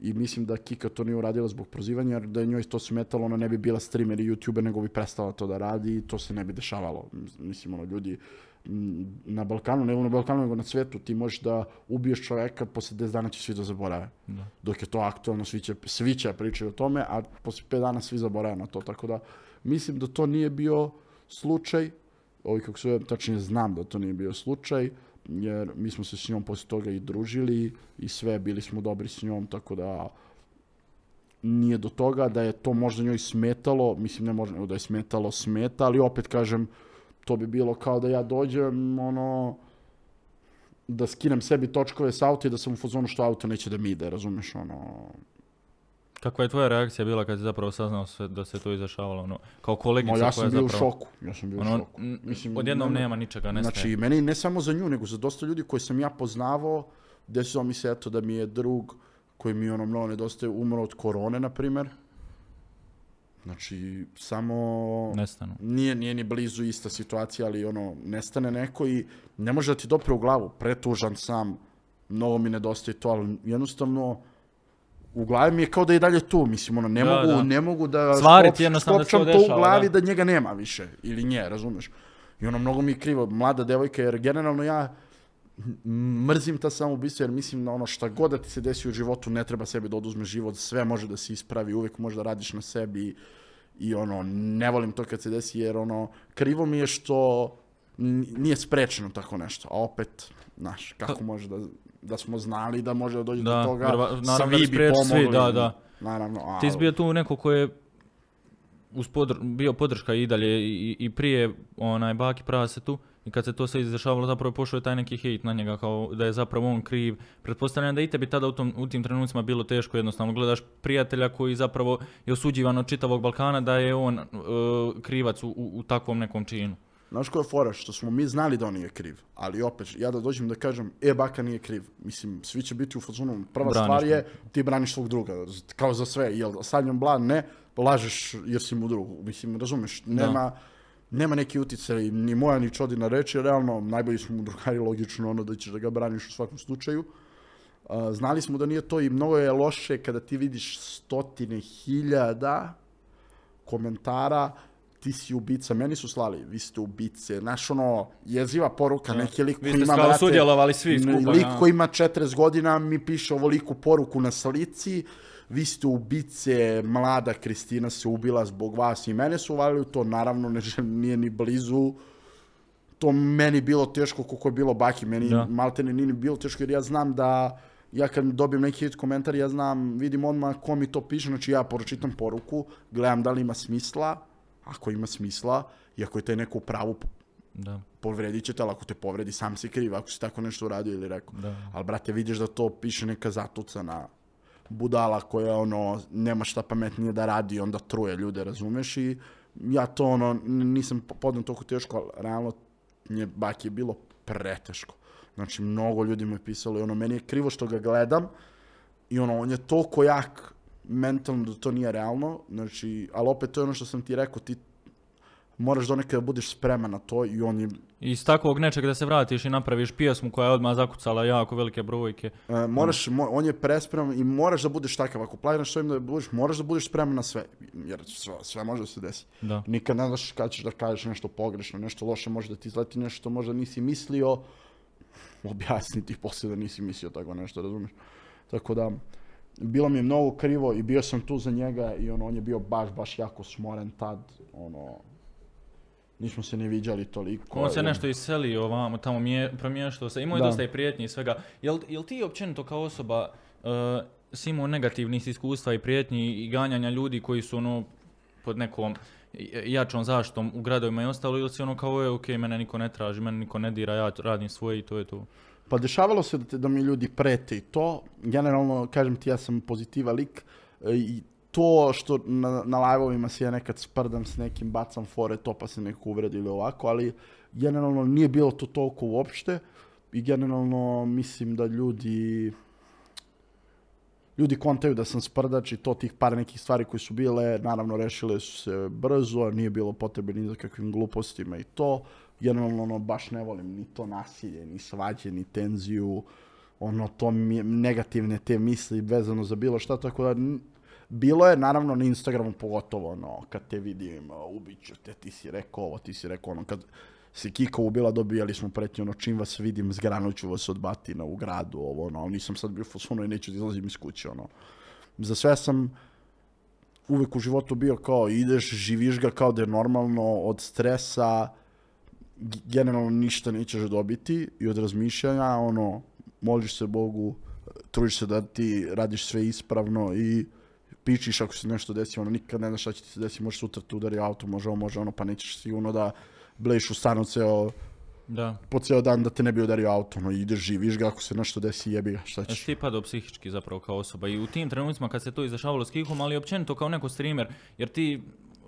i mislim da Kika to nije uradila zbog prozivanja, jer da je njoj to smetalo, ona ne bi bila streamer i youtuber, nego bi prestala to da radi i to se ne bi dešavalo. Mislim, ono, ljudi, na Balkanu, ne na Balkanu, nego na svetu, ti možeš da ubiješ čoveka, posle 10 dana će svi da zaborave. Dok je to aktualno, svi će, svi će pričaju o tome, a posle 5 dana svi zaborave na to. Tako da, mislim da to nije bio slučaj, ovi kako se tačnije znam da to nije bio slučaj, jer mi smo se s njom posle toga i družili i sve, bili smo dobri s njom, tako da nije do toga da je to možda njoj smetalo, mislim ne možda da je smetalo, smeta, ali opet kažem, to bi bilo kao da ja dođem, ono, da skinem sebi točkove s auta i da sam u fazonu što auto neće da mi ide, razumeš, ono... Kakva je tvoja reakcija bila kad si zapravo saznao sve, da se to izašavalo, ono, kao kolegica koja zapravo... Ja sam bio u šoku, ja sam bio u ono, šoku. Mislim, odjednom nema ničega, ne Znači, meni ne samo za nju, nego za dosta ljudi koji sam ja poznavao, desilo mi se eto da mi je drug koji mi ono mnogo nedostaje umro od korone, na primjer. Znači, samo... Nestanu. Nije, nije ni blizu ista situacija, ali ono, nestane neko i ne može da ti dopre u glavu. Pretužan sam, mnogo mi nedostaje to, ali jednostavno u glavi mi je kao da je dalje tu, mislim, ono, ne, mogu, da. ne mogu da to, u glavi da. njega nema više, ili nje, razumeš? I ono, mnogo mi je krivo, mlada devojka, jer generalno ja mrzim ta samoubistva jer mislim na ono šta god da ti se desi u životu, ne treba sebi da oduzme život, sve može da se ispravi, uvijek može da radiš na sebi i ono, ne volim to kad se desi jer ono, krivo mi je što nije sprečeno tako nešto, a opet, znaš, pa- kako može da, da smo znali da može da dođe do toga, svi bi pomogli. da, da. Naravno, Ti tu neko koje je bio podrška i dalje i, i prije onaj Baki se tu, i kad se to sve izdešavalo, zapravo pošao je taj neki hejt na njega, kao da je zapravo on kriv. Pretpostavljam da i tebi tada u, tom, tim trenucima bilo teško, jednostavno gledaš prijatelja koji zapravo je osuđivan od čitavog Balkana da je on e, krivac u, takvom nekom činu. Znaš ko je fora? Što smo mi znali da on nije kriv. Ali opet, ja da dođem da kažem, e, baka nije kriv. Mislim, svi će biti u fazonu. Prva stvar je, ti braniš svog druga. Kao za sve. Jel sad njom blan, ne, lažeš jer si mu drugu Mislim, razumeš, nema nema neki utjecaj ni moja ni Čodina reći, realno najbolji smo mu drugari logično ono da ćeš da ga braniš u svakom slučaju. Znali smo da nije to i mnogo je loše kada ti vidiš stotine hiljada komentara ti si ubica, meni su slali, vi ste ubice, znaš ono, jeziva poruka, neki lik koji ima, lik koji ima 40 godina mi piše ovoliku poruku na slici, vi ste ubice, mlada Kristina se ubila zbog vas i mene su uvalili u to, naravno ne, nije ni blizu, to meni bilo teško koliko je bilo baki, meni da. maltene nije bilo teško jer ja znam da ja kad dobijem neki hit komentar, ja znam, vidim odmah ko mi to piše, znači ja pročitam poruku, gledam da li ima smisla, ako ima smisla, i ako je taj neko u pravu, da. povredit će te, ali ako te povredi, sam si kriv, ako si tako nešto uradio ili rekao. Da. Ali, brate, vidiš da to piše neka zatucana budala koja ono, nema šta pametnije da radi, onda truje ljude, razumeš? I ja to ono, nisam podno toliko teško, ali realno nje bak je bilo preteško. Znači, mnogo ljudi mu je pisalo i ono, meni je krivo što ga gledam i ono, on je toliko jak mentalno da to nije realno, znači, ali opet to je ono što sam ti rekao, ti moraš do nekada budeš spreman na to i on je iz takvog nečega da se vratiš i napraviš pjesmu koja je odmah zakucala jako velike brojke. E, moraš, on je prespreman i moraš da budeš takav. Ako planiraš im da budeš, moraš da budeš spreman na sve. Jer sve, sve može da se desi. Da. Nikad ne znaš kada ćeš da kažeš nešto pogrešno, nešto loše, može da ti izleti nešto možda nisi mislio. Objasni ti poslije da nisi mislio tako nešto, razumiješ? Tako da, bilo mi je mnogo krivo i bio sam tu za njega i ono, on je bio baš, baš jako smoren tad. Ono, nismo se ne viđali toliko. On se nešto iselio ovamo, tamo mje, se, imao je dosta i prijetnji i svega. Jel, jel ti općenito kao osoba uh, si imao negativnih iskustva i prijetnji i ganjanja ljudi koji su ono, pod nekom jačom zaštom u gradovima i ostalo ili si ono kao je ok, mene niko ne traži, mene niko ne dira, ja radim svoje i to je to. Pa dešavalo se da, mi ljudi prete i to. Generalno, kažem ti, ja sam pozitiva lik eh, i to što na, na live-ovima si ja nekad sprdam s nekim, bacam fore, to pa se neko uvredi ili ovako, ali generalno nije bilo to toliko uopšte i generalno mislim da ljudi ljudi kontaju da sam sprdač i to tih par nekih stvari koje su bile, naravno rešile su se brzo, nije bilo potrebe ni za kakvim glupostima i to. Generalno ono, baš ne volim ni to nasilje, ni svađe, ni tenziju, ono to negativne te misli vezano za bilo šta, tako da bilo je naravno na Instagramu pogotovo ono, kad te vidim, ubiću te, ti si rekao ovo, ti si rekao ono, kad si Kiko ubila, dobijali smo pretnje, ono, čim vas vidim, zgranuću vas od batina u gradu, ovo, ono, nisam sad bio fosuno i neću da izlazim iz kuće, ono. Za sve sam uvek u životu bio kao, ideš, živiš ga kao da je normalno, od stresa, generalno ništa nećeš dobiti i od razmišljanja, ono, moliš se Bogu, e, trudiš se da ti radiš sve ispravno i pičiš ako se nešto desi, ono nikad ne znaš šta će ti se desiti, može sutra te udari auto, može ovo, može ono, pa nećeš sigurno da bleš u stanu ceo, da. po ceo dan da te ne bi udario auto, ono ideš, živiš ga, ako se nešto desi, jebi ga, šta ćeš. Ti padao psihički zapravo kao osoba i u tim trenucima kad se to izdešavalo s Kihom, ali općenito kao neko streamer, jer ti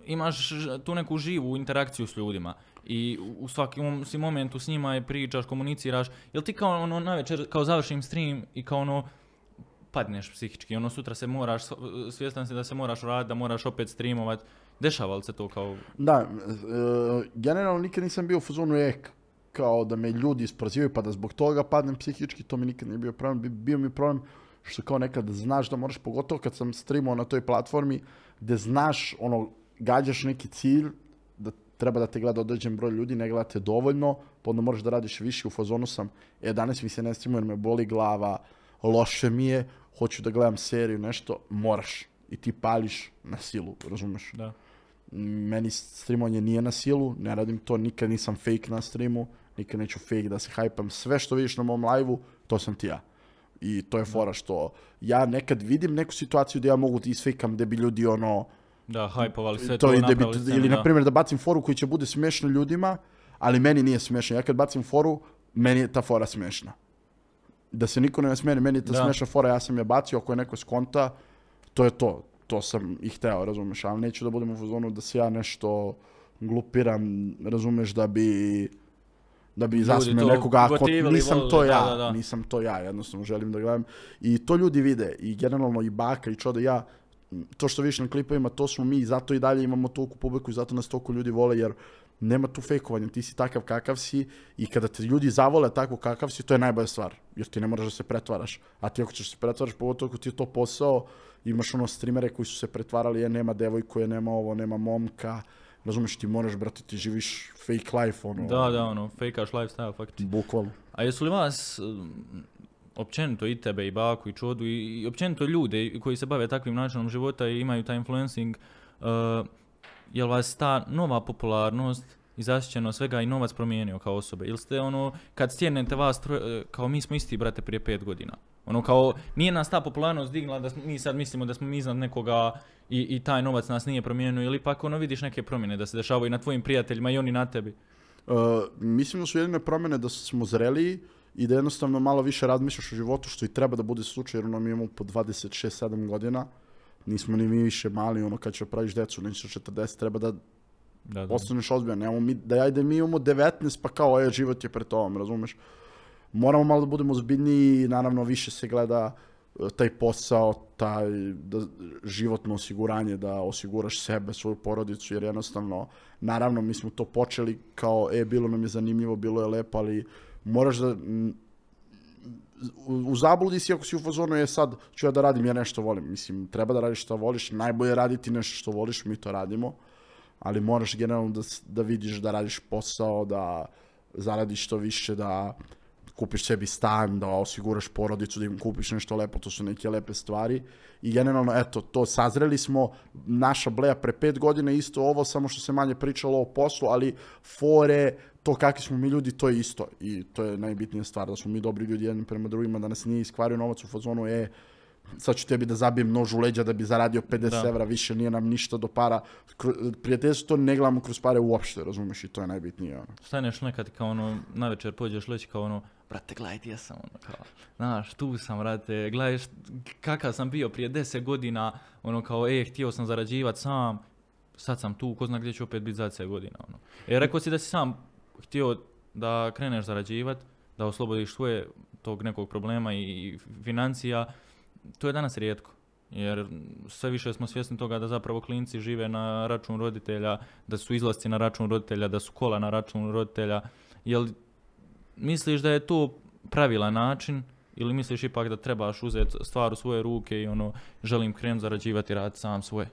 imaš tu neku živu interakciju s ljudima i u svakom si momentu s njima je pričaš, komuniciraš, jel ti kao ono navečer, kao završim stream i kao ono, padneš psihički, ono sutra se moraš, svjestan si da se moraš raditi, da moraš opet streamovat, dešava li se to kao... Da, e, generalno nikad nisam bio u fuzonu ek, kao da me ljudi isprozivaju pa da zbog toga padnem psihički, to mi nikad nije bio problem, bio mi problem što kao nekad znaš da moraš, pogotovo kad sam streamao na toj platformi, gdje znaš, ono, gađaš neki cilj, da treba da te gleda određen broj ljudi, ne gleda dovoljno, pa onda moraš da radiš više, u fazonu sam, e, danas mi se ne jer me boli glava, loše mi je, hoću da gledam seriju, nešto, moraš. I ti pališ na silu, razumeš? Da. Meni streamovanje nije na silu, ne radim to, nikad nisam fake na streamu, nikad neću fake da se hajpam. Sve što vidiš na mom live to sam ti ja. I to je fora što ja nekad vidim neku situaciju da ja mogu da isfakam da bi ljudi ono... Da, hajpovali sve to, to napravili bi, Ili, na primjer, da bacim foru koji će bude smešno ljudima, ali meni nije smešna. Ja kad bacim foru, meni je ta fora smešna da se niko ne nasmeni, meni je ta da. fora, ja sam je bacio, ako je neko skonta, to je to. To sam i hteo, razumeš, ali neću da budem u fazonu da se ja nešto glupiram, razumeš, da bi da bi zasme nekoga ako nisam to ja, da, nisam to ja, jednostavno želim da gledam. I to ljudi vide i generalno i baka i čoda ja, to što vidiš na klipovima, to smo mi, zato i dalje imamo toliko publiku i zato nas toliko ljudi vole, jer nema tu fejkovanja, ti si takav kakav si i kada te ljudi zavole tako kakav si, to je najbolja stvar, jer ti ne moraš da se pretvaraš. A ti ako ćeš se pretvaraš, pogotovo ako ti je to posao, imaš ono streamere koji su se pretvarali, je nema devojku, je nema ovo, nema momka, razumeš, ti moraš, brate, ti živiš fake life, ono. Da, da, ono, fejkaš lifestyle, fakti. Bukvalno. A jesu li vas, um, općenito i tebe i baku i čodu i, općenito ljude koji se bave takvim načinom života i imaju taj influencing, uh, jel vas ta nova popularnost i zaštićenost svega i novac promijenio kao osobe? Ili ste ono, kad stjenete vas, e, kao mi smo isti brate prije pet godina. Ono kao, nije nas ta popularnost digla da mi sad mislimo da smo mi iznad nekoga i, taj novac nas nije promijenio ili pak ono vidiš neke promjene da se dešavaju i na tvojim prijateljima i oni na tebi. E, mislim da su jedine promjene da smo zreliji i da jednostavno malo više razmišljaš o životu što i treba da bude slučaj jer ono mi imamo po 26-7 godina nismo ni mi više mali, ono kad će praviš decu, nećeš 40, treba da da, da. ozbiljan. Nemamo mi, da mi imamo 19, pa kao, je, ovaj život je pred tobom, razumeš? Moramo malo da budemo ozbiljniji naravno više se gleda e, taj posao, taj da, životno osiguranje, da osiguraš sebe, svoju porodicu, jer jednostavno, naravno, mi smo to počeli kao, e, bilo nam je zanimljivo, bilo je lepo, ali moraš da u zabludi si ako si u fazonu je sad ću ja da radim, ja nešto volim. Mislim, treba da radiš što voliš, najbolje raditi nešto što voliš, mi to radimo. Ali moraš generalno da, da vidiš da radiš posao, da zaradiš što više, da kupiš sebi stan, da osiguraš porodicu, da im kupiš nešto lepo, to su neke lepe stvari. I generalno, eto, to sazreli smo, naša bleja pre pet godina isto ovo, samo što se manje pričalo o poslu, ali fore, to kakvi smo mi ljudi, to je isto. I to je najbitnija stvar, da smo mi dobri ljudi jedni prema drugima, da nas nije iskvario novac u fazonu, e, sad ću tebi da zabijem nož u leđa da bi zaradio 50 da. evra, više nije nam ništa do para. Prijateljstvo to ne gledamo kroz pare uopšte, razumiješ, i to je najbitnije. Ono. Staneš nekad kao ono, na večer pođeš leći kao ono, brate, gledaj ja sam, ono, kao, znaš, tu sam, brate, gledaj kakav sam bio prije 10 godina, ono, kao, e, htio sam zarađivati sam, sad sam tu, ko zna gdje ću opet biti za 10 godina, ono. E, rekao si da si sam htio da kreneš zarađivat, da oslobodiš svoje tog nekog problema i financija, to je danas rijetko. Jer sve više smo svjesni toga da zapravo klinci žive na račun roditelja, da su izlasci na račun roditelja, da su kola na račun roditelja. Jel misliš da je to pravilan način ili misliš ipak da trebaš uzeti stvar u svoje ruke i ono želim krenuti zarađivati rad sam svoje?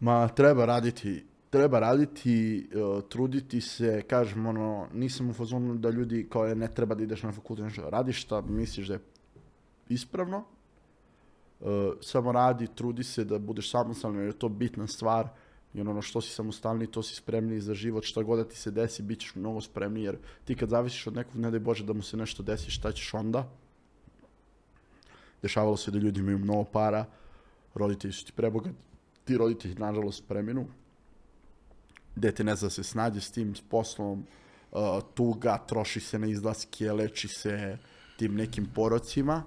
Ma treba raditi treba raditi, e, truditi se, kažem, ono, nisam u fazonu da ljudi kao e, ne treba da ideš na fakultet, nešto radiš šta misliš da je ispravno, e, samo radi, trudi se da budeš samostalni, jer je to bitna stvar, jer ono što si samostalni, to si spremni za život, šta god da ti se desi, bit ćeš mnogo spremni, jer ti kad zavisiš od nekog, ne daj Bože da mu se nešto desi, šta ćeš onda? Dešavalo se da ljudi imaju mnogo para, roditelji su ti prebogati, ti roditelji nažalost preminu, dete ne zna se snađe s tim, poslom, uh, tuga, troši se na izlaske, leči se tim nekim porocima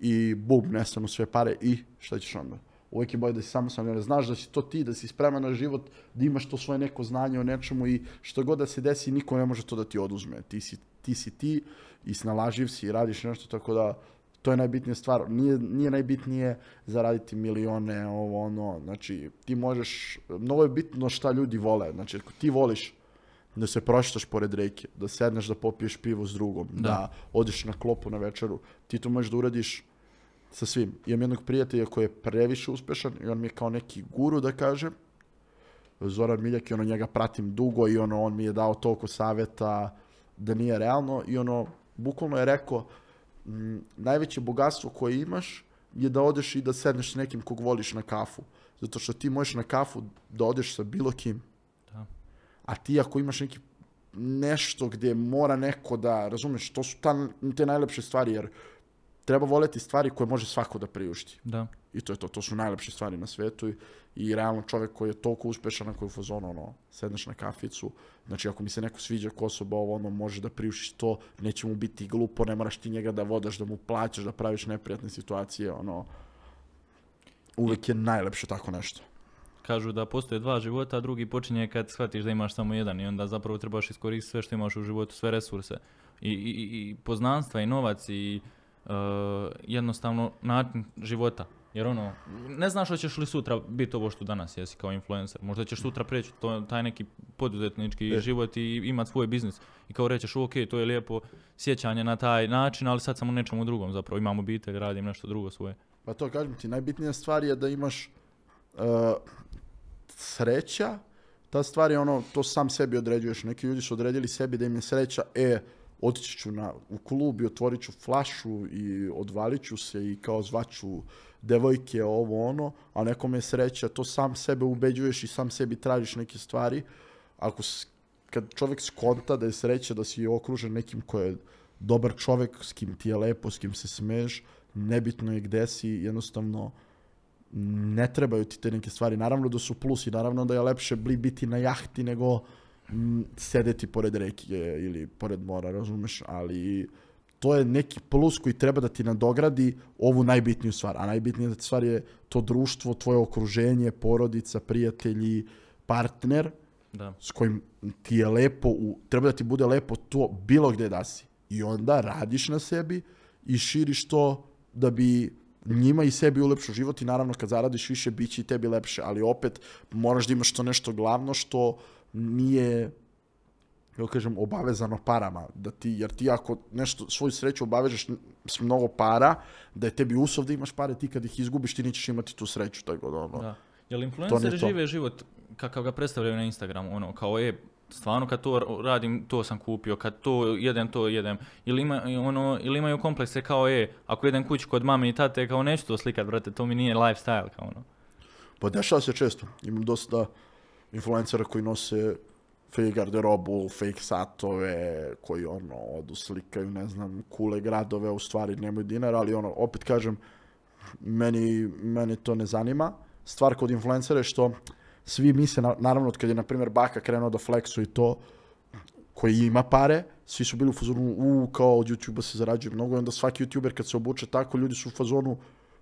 i bum, nestanu sve pare i šta ćeš onda? Uvijek je bolje da si sam jer znaš da si to ti, da si spreman na život, da imaš to svoje neko znanje o nečemu i što god da se desi, niko ne može to da ti oduzme. Ti ti, si ti i snalaživ si i radiš nešto, tako da to je najbitnija stvar. Nije, nije najbitnije zaraditi milione, ovo, ono. Znači, ti možeš... Mnogo je bitno šta ljudi vole. Znači, ako ti voliš da se proštaš pored reke, da sedneš da popiješ pivo s drugom, da, da odeš na klopu na večeru, ti to možeš da uradiš sa svim. Imam jednog prijatelja koji je previše uspešan i on mi je kao neki guru da kaže. Zoran Miljak i ono njega pratim dugo i ono on mi je dao toliko savjeta da nije realno i ono bukvalno je rekao Mm, najveće bogatstvo koje imaš je da odeš i da sedneš s nekim kog voliš na kafu. Zato što ti možeš na kafu da odeš sa bilo kim. Da. A ti ako imaš neki nešto gdje mora neko da, razumeš, to su ta, te najlepše stvari, jer treba voleti stvari koje može svako da priušti. Da. I to je to, to su najlepše stvari na svetu i, realno čovjek koji je toliko uspešan na koju fazonu, ono, sedneš na kaficu, znači ako mi se neko sviđa ko osoba ovo, ono, može da priušiš to, neće mu biti glupo, ne moraš ti njega da vodaš, da mu plaćaš, da praviš neprijatne situacije, ono, uvek je najlepše tako nešto. Kažu da postoje dva života, a drugi počinje kad shvatiš da imaš samo jedan i onda zapravo trebaš iskoristiti sve što imaš u životu, sve resurse. I, i, i poznanstva i novac i E, jednostavno način života. Jer ono, ne znaš hoćeš li sutra biti ovo što danas jesi kao influencer. Možda ćeš sutra preći to, taj neki poduzetnički e. život i imati svoj biznis. I kao rećeš, ok, to je lijepo sjećanje na taj način, ali sad sam u nečemu drugom zapravo. Imam obitelj, radim nešto drugo svoje. Pa to kažem ti, najbitnija stvar je da imaš e, sreća. Ta stvar je ono, to sam sebi određuješ. Neki ljudi su odredili sebi da im je sreća, e, otići ću na, u klub i otvorit ću flašu i odvalit ću se i kao zvaću devojke ovo ono, a nekom je sreća, to sam sebe ubeđuješ i sam sebi tražiš neke stvari. Ako kad čovjek skonta da je sreća da si okružen nekim ko je dobar čovjek, s kim ti je lepo, s kim se smeš, nebitno je gde si, jednostavno ne trebaju ti te neke stvari. Naravno da su plusi, naravno da je lepše biti na jahti nego Mm, sedeti pored reke ili pored mora, razumeš, ali to je neki plus koji treba da ti nadogradi ovu najbitniju stvar. A najbitnija stvar je to društvo, tvoje okruženje, porodica, prijatelji, partner da. s kojim ti je lepo, treba da ti bude lepo to bilo gde da si. I onda radiš na sebi i širiš to da bi njima i sebi ulepšao život i naravno kad zaradiš više bit će i tebi lepše, ali opet moraš da imaš to nešto glavno što nije da kažem, obavezano parama. Da ti, jer ti ako nešto, svoju sreću obavežeš s mnogo para, da je tebi usov da imaš pare, ti kad ih izgubiš ti nećeš imati tu sreću. taj god ono, da. Jel influenceri žive život kakav ga predstavljaju na Instagramu, ono, kao je, stvarno kad to radim, to sam kupio, kad to jedem, to jedem. Ili, ima, ono, ili imaju komplekse kao je, ako jedem kući kod mame i tate, kao neću to slikat, brate, to mi nije lifestyle, kao ono. Pa dešava se često, imam dosta, influencera koji nose fake garderobu, fake satove, koji ono, odu slikaju, ne znam, kule gradove, u stvari nemaju dinara, ali ono, opet kažem, meni, meni to ne zanima. Stvar kod influencera je što svi se, naravno, kad je, na primjer, Baka krenuo da Fleksu i to, koji ima pare, svi su bili u fazonu, u, kao od YouTube-a se zarađuje mnogo, i onda svaki YouTuber kad se obuče tako, ljudi su u fazonu,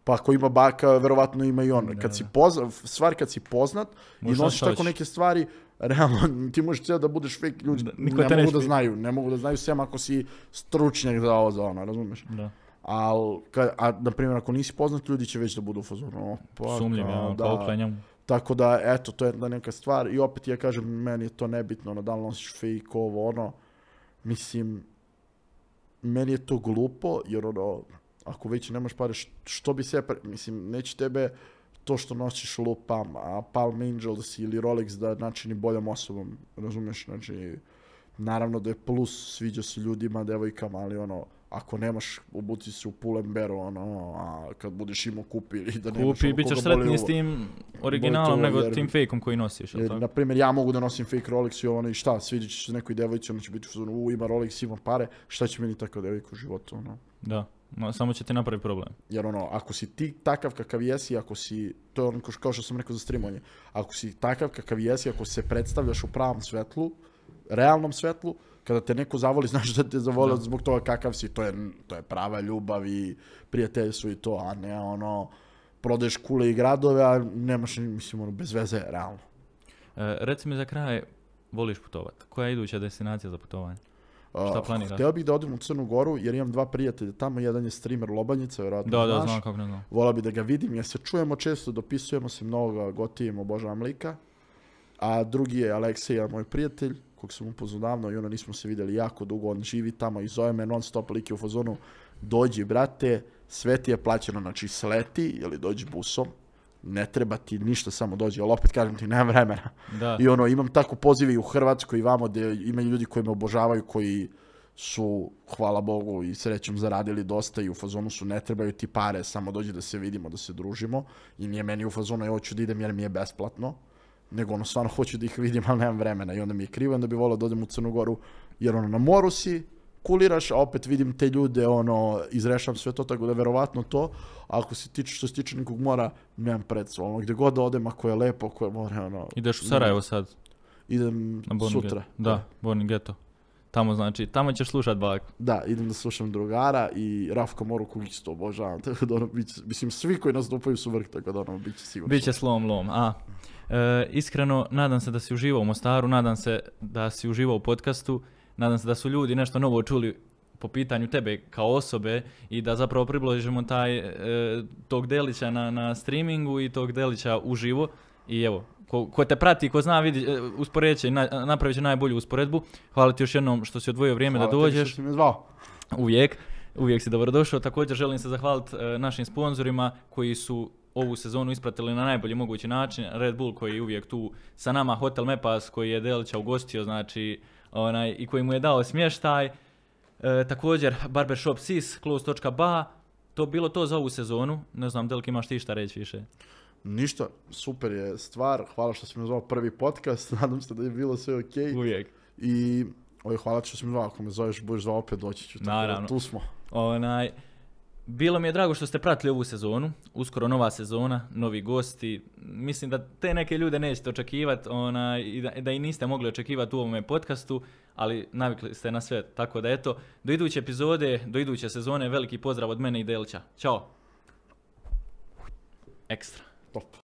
pa ako ima baka, verovatno ima i on. Kad si poznat, stvar kad si poznat i nosiš tako neke stvari, realno ti možeš cijel da budeš fake ljudi, da, ne, ne mogu da znaju, ne mogu da znaju sem ako si stručnjak za ovo, za ono, razumeš? Da. Al, ka, a, na primjer, ako nisi poznat, ljudi će već da budu u fazonu. Pa, da, Tako da, eto, to je jedna neka stvar. I opet ja kažem, meni je to nebitno, na ono, da li nosiš fake, ovo, ono. Mislim, meni je to glupo, jer ono, ako već nemaš pare, što bi se, mislim, neće tebe to što nosiš lupam, a Palm Angels ili Rolex da načini boljom osobom, razumeš, znači, naravno da je plus, sviđa se ljudima, devojkama, ali ono, ako nemaš, obuci se u Pull&Bear-u, ono, a kad budeš imao kupi ili da nemaš... Kupi, ono bit ćeš sretniji s tim originalom nego tim fakeom koji nosiš, jel tako? Naprimjer, ja mogu da nosim fake Rolex i ono, i šta, sviđa će se nekoj devojci, ono, će biti u ima Rolex, ima pare, šta će meni tako devojka u životu, ono. Da. No, samo će ti napraviti problem. Jer ono, ako si ti takav kakav jesi, ako si, to je ono kao što sam rekao za streamovanje, ako si takav kakav jesi, ako se predstavljaš u pravom svetlu, realnom svetlu, kada te neko zavoli, znaš da te zavoli zbog toga kakav si, to je, to je prava ljubav i prijateljstvo i to, a ne ono, prodeš kule i gradove, a nemaš, mislim, ono, bez veze, realno. E, reci mi za kraj, voliš putovat. Koja je iduća destinacija za putovanje? Šta Hteo bih da odim u Crnu Goru jer imam dva prijatelja tamo, jedan je streamer Lobanjica, vjerojatno da, znaš. Da, znam Vola bi da ga vidim ja se čujemo često, dopisujemo se mnogo, gotivimo, obožavam lika. A drugi je Aleksija, moj prijatelj, kog sam upoznao davno i ono nismo se vidjeli jako dugo, on živi tamo i zove me non stop like u fazonu, dođi brate, sve ti je plaćeno, znači sleti ili dođi busom, ne treba ti ništa, samo dođi, ali opet kažem ti, nemam vremena. Da. I ono, imam tako pozive i u Hrvatskoj i vamo, gdje imaju ljudi koji me obožavaju, koji su, hvala Bogu i srećom, zaradili dosta i u fazonu su ne trebaju ti pare, samo dođi da se vidimo, da se družimo. I nije meni u fazonu, ja hoću da idem jer mi je besplatno, nego ono, stvarno hoću da ih vidim, ali nemam vremena i onda mi je krivo, onda bi volio da odem u Crnu Goru, jer ono, na moru si, kuliraš, a opet vidim te ljude, ono, izrešam sve to, tako da verovatno to, ako se tiče, što se tiče nikog mora, nemam predstavu, ono, gdje god odem, ako je lepo, ako je more, ono... Ideš u Sarajevo sad? Idem sutra. Da, Borni Geto. Tamo znači, tamo ćeš slušat bak. Da, idem da slušam drugara i Rafka Moruku isto obožavam, tako da ono, mislim, svi koji nas dupaju su vrh, tako da ono, bit će sigurno. Biće slom lom, a. E, iskreno, nadam se da si uživao u Mostaru, nadam se da si uživao u podcastu. Nadam se da su ljudi nešto novo čuli po pitanju tebe kao osobe i da zapravo približimo taj, e, tog delića na, na streamingu i tog delića uživo. I evo, ko, te prati, ko zna, vidi, e, napravit će najbolju usporedbu. Hvala ti još jednom što si odvojio vrijeme da dođeš. Hvala što si me Uvijek, uvijek si dobrodošao. Također želim se zahvaliti e, našim sponzorima koji su ovu sezonu ispratili na najbolji mogući način. Red Bull koji je uvijek tu sa nama, Hotel Mepas koji je Delića ugostio, znači onaj, i koji mu je dao smještaj. E, također barbershop sis, close.ba, to bilo to za ovu sezonu. Ne znam, Delki, imaš ti šta reći više? Ništa, super je stvar. Hvala što si mi zvao prvi podcast. Nadam se da je bilo sve ok. Uvijek. I oj, hvala što si mi zvao. Ako me zoveš, budeš zvao opet, doći ću. Tako Naravno. tu smo. Onaj, bilo mi je drago što ste pratili ovu sezonu, uskoro nova sezona, novi gosti. Mislim da te neke ljude nećete očekivati ona, i da, i niste mogli očekivati u ovome podcastu, ali navikli ste na sve, tako da eto. Do iduće epizode, do iduće sezone, veliki pozdrav od mene i Delća. Ćao! Ekstra.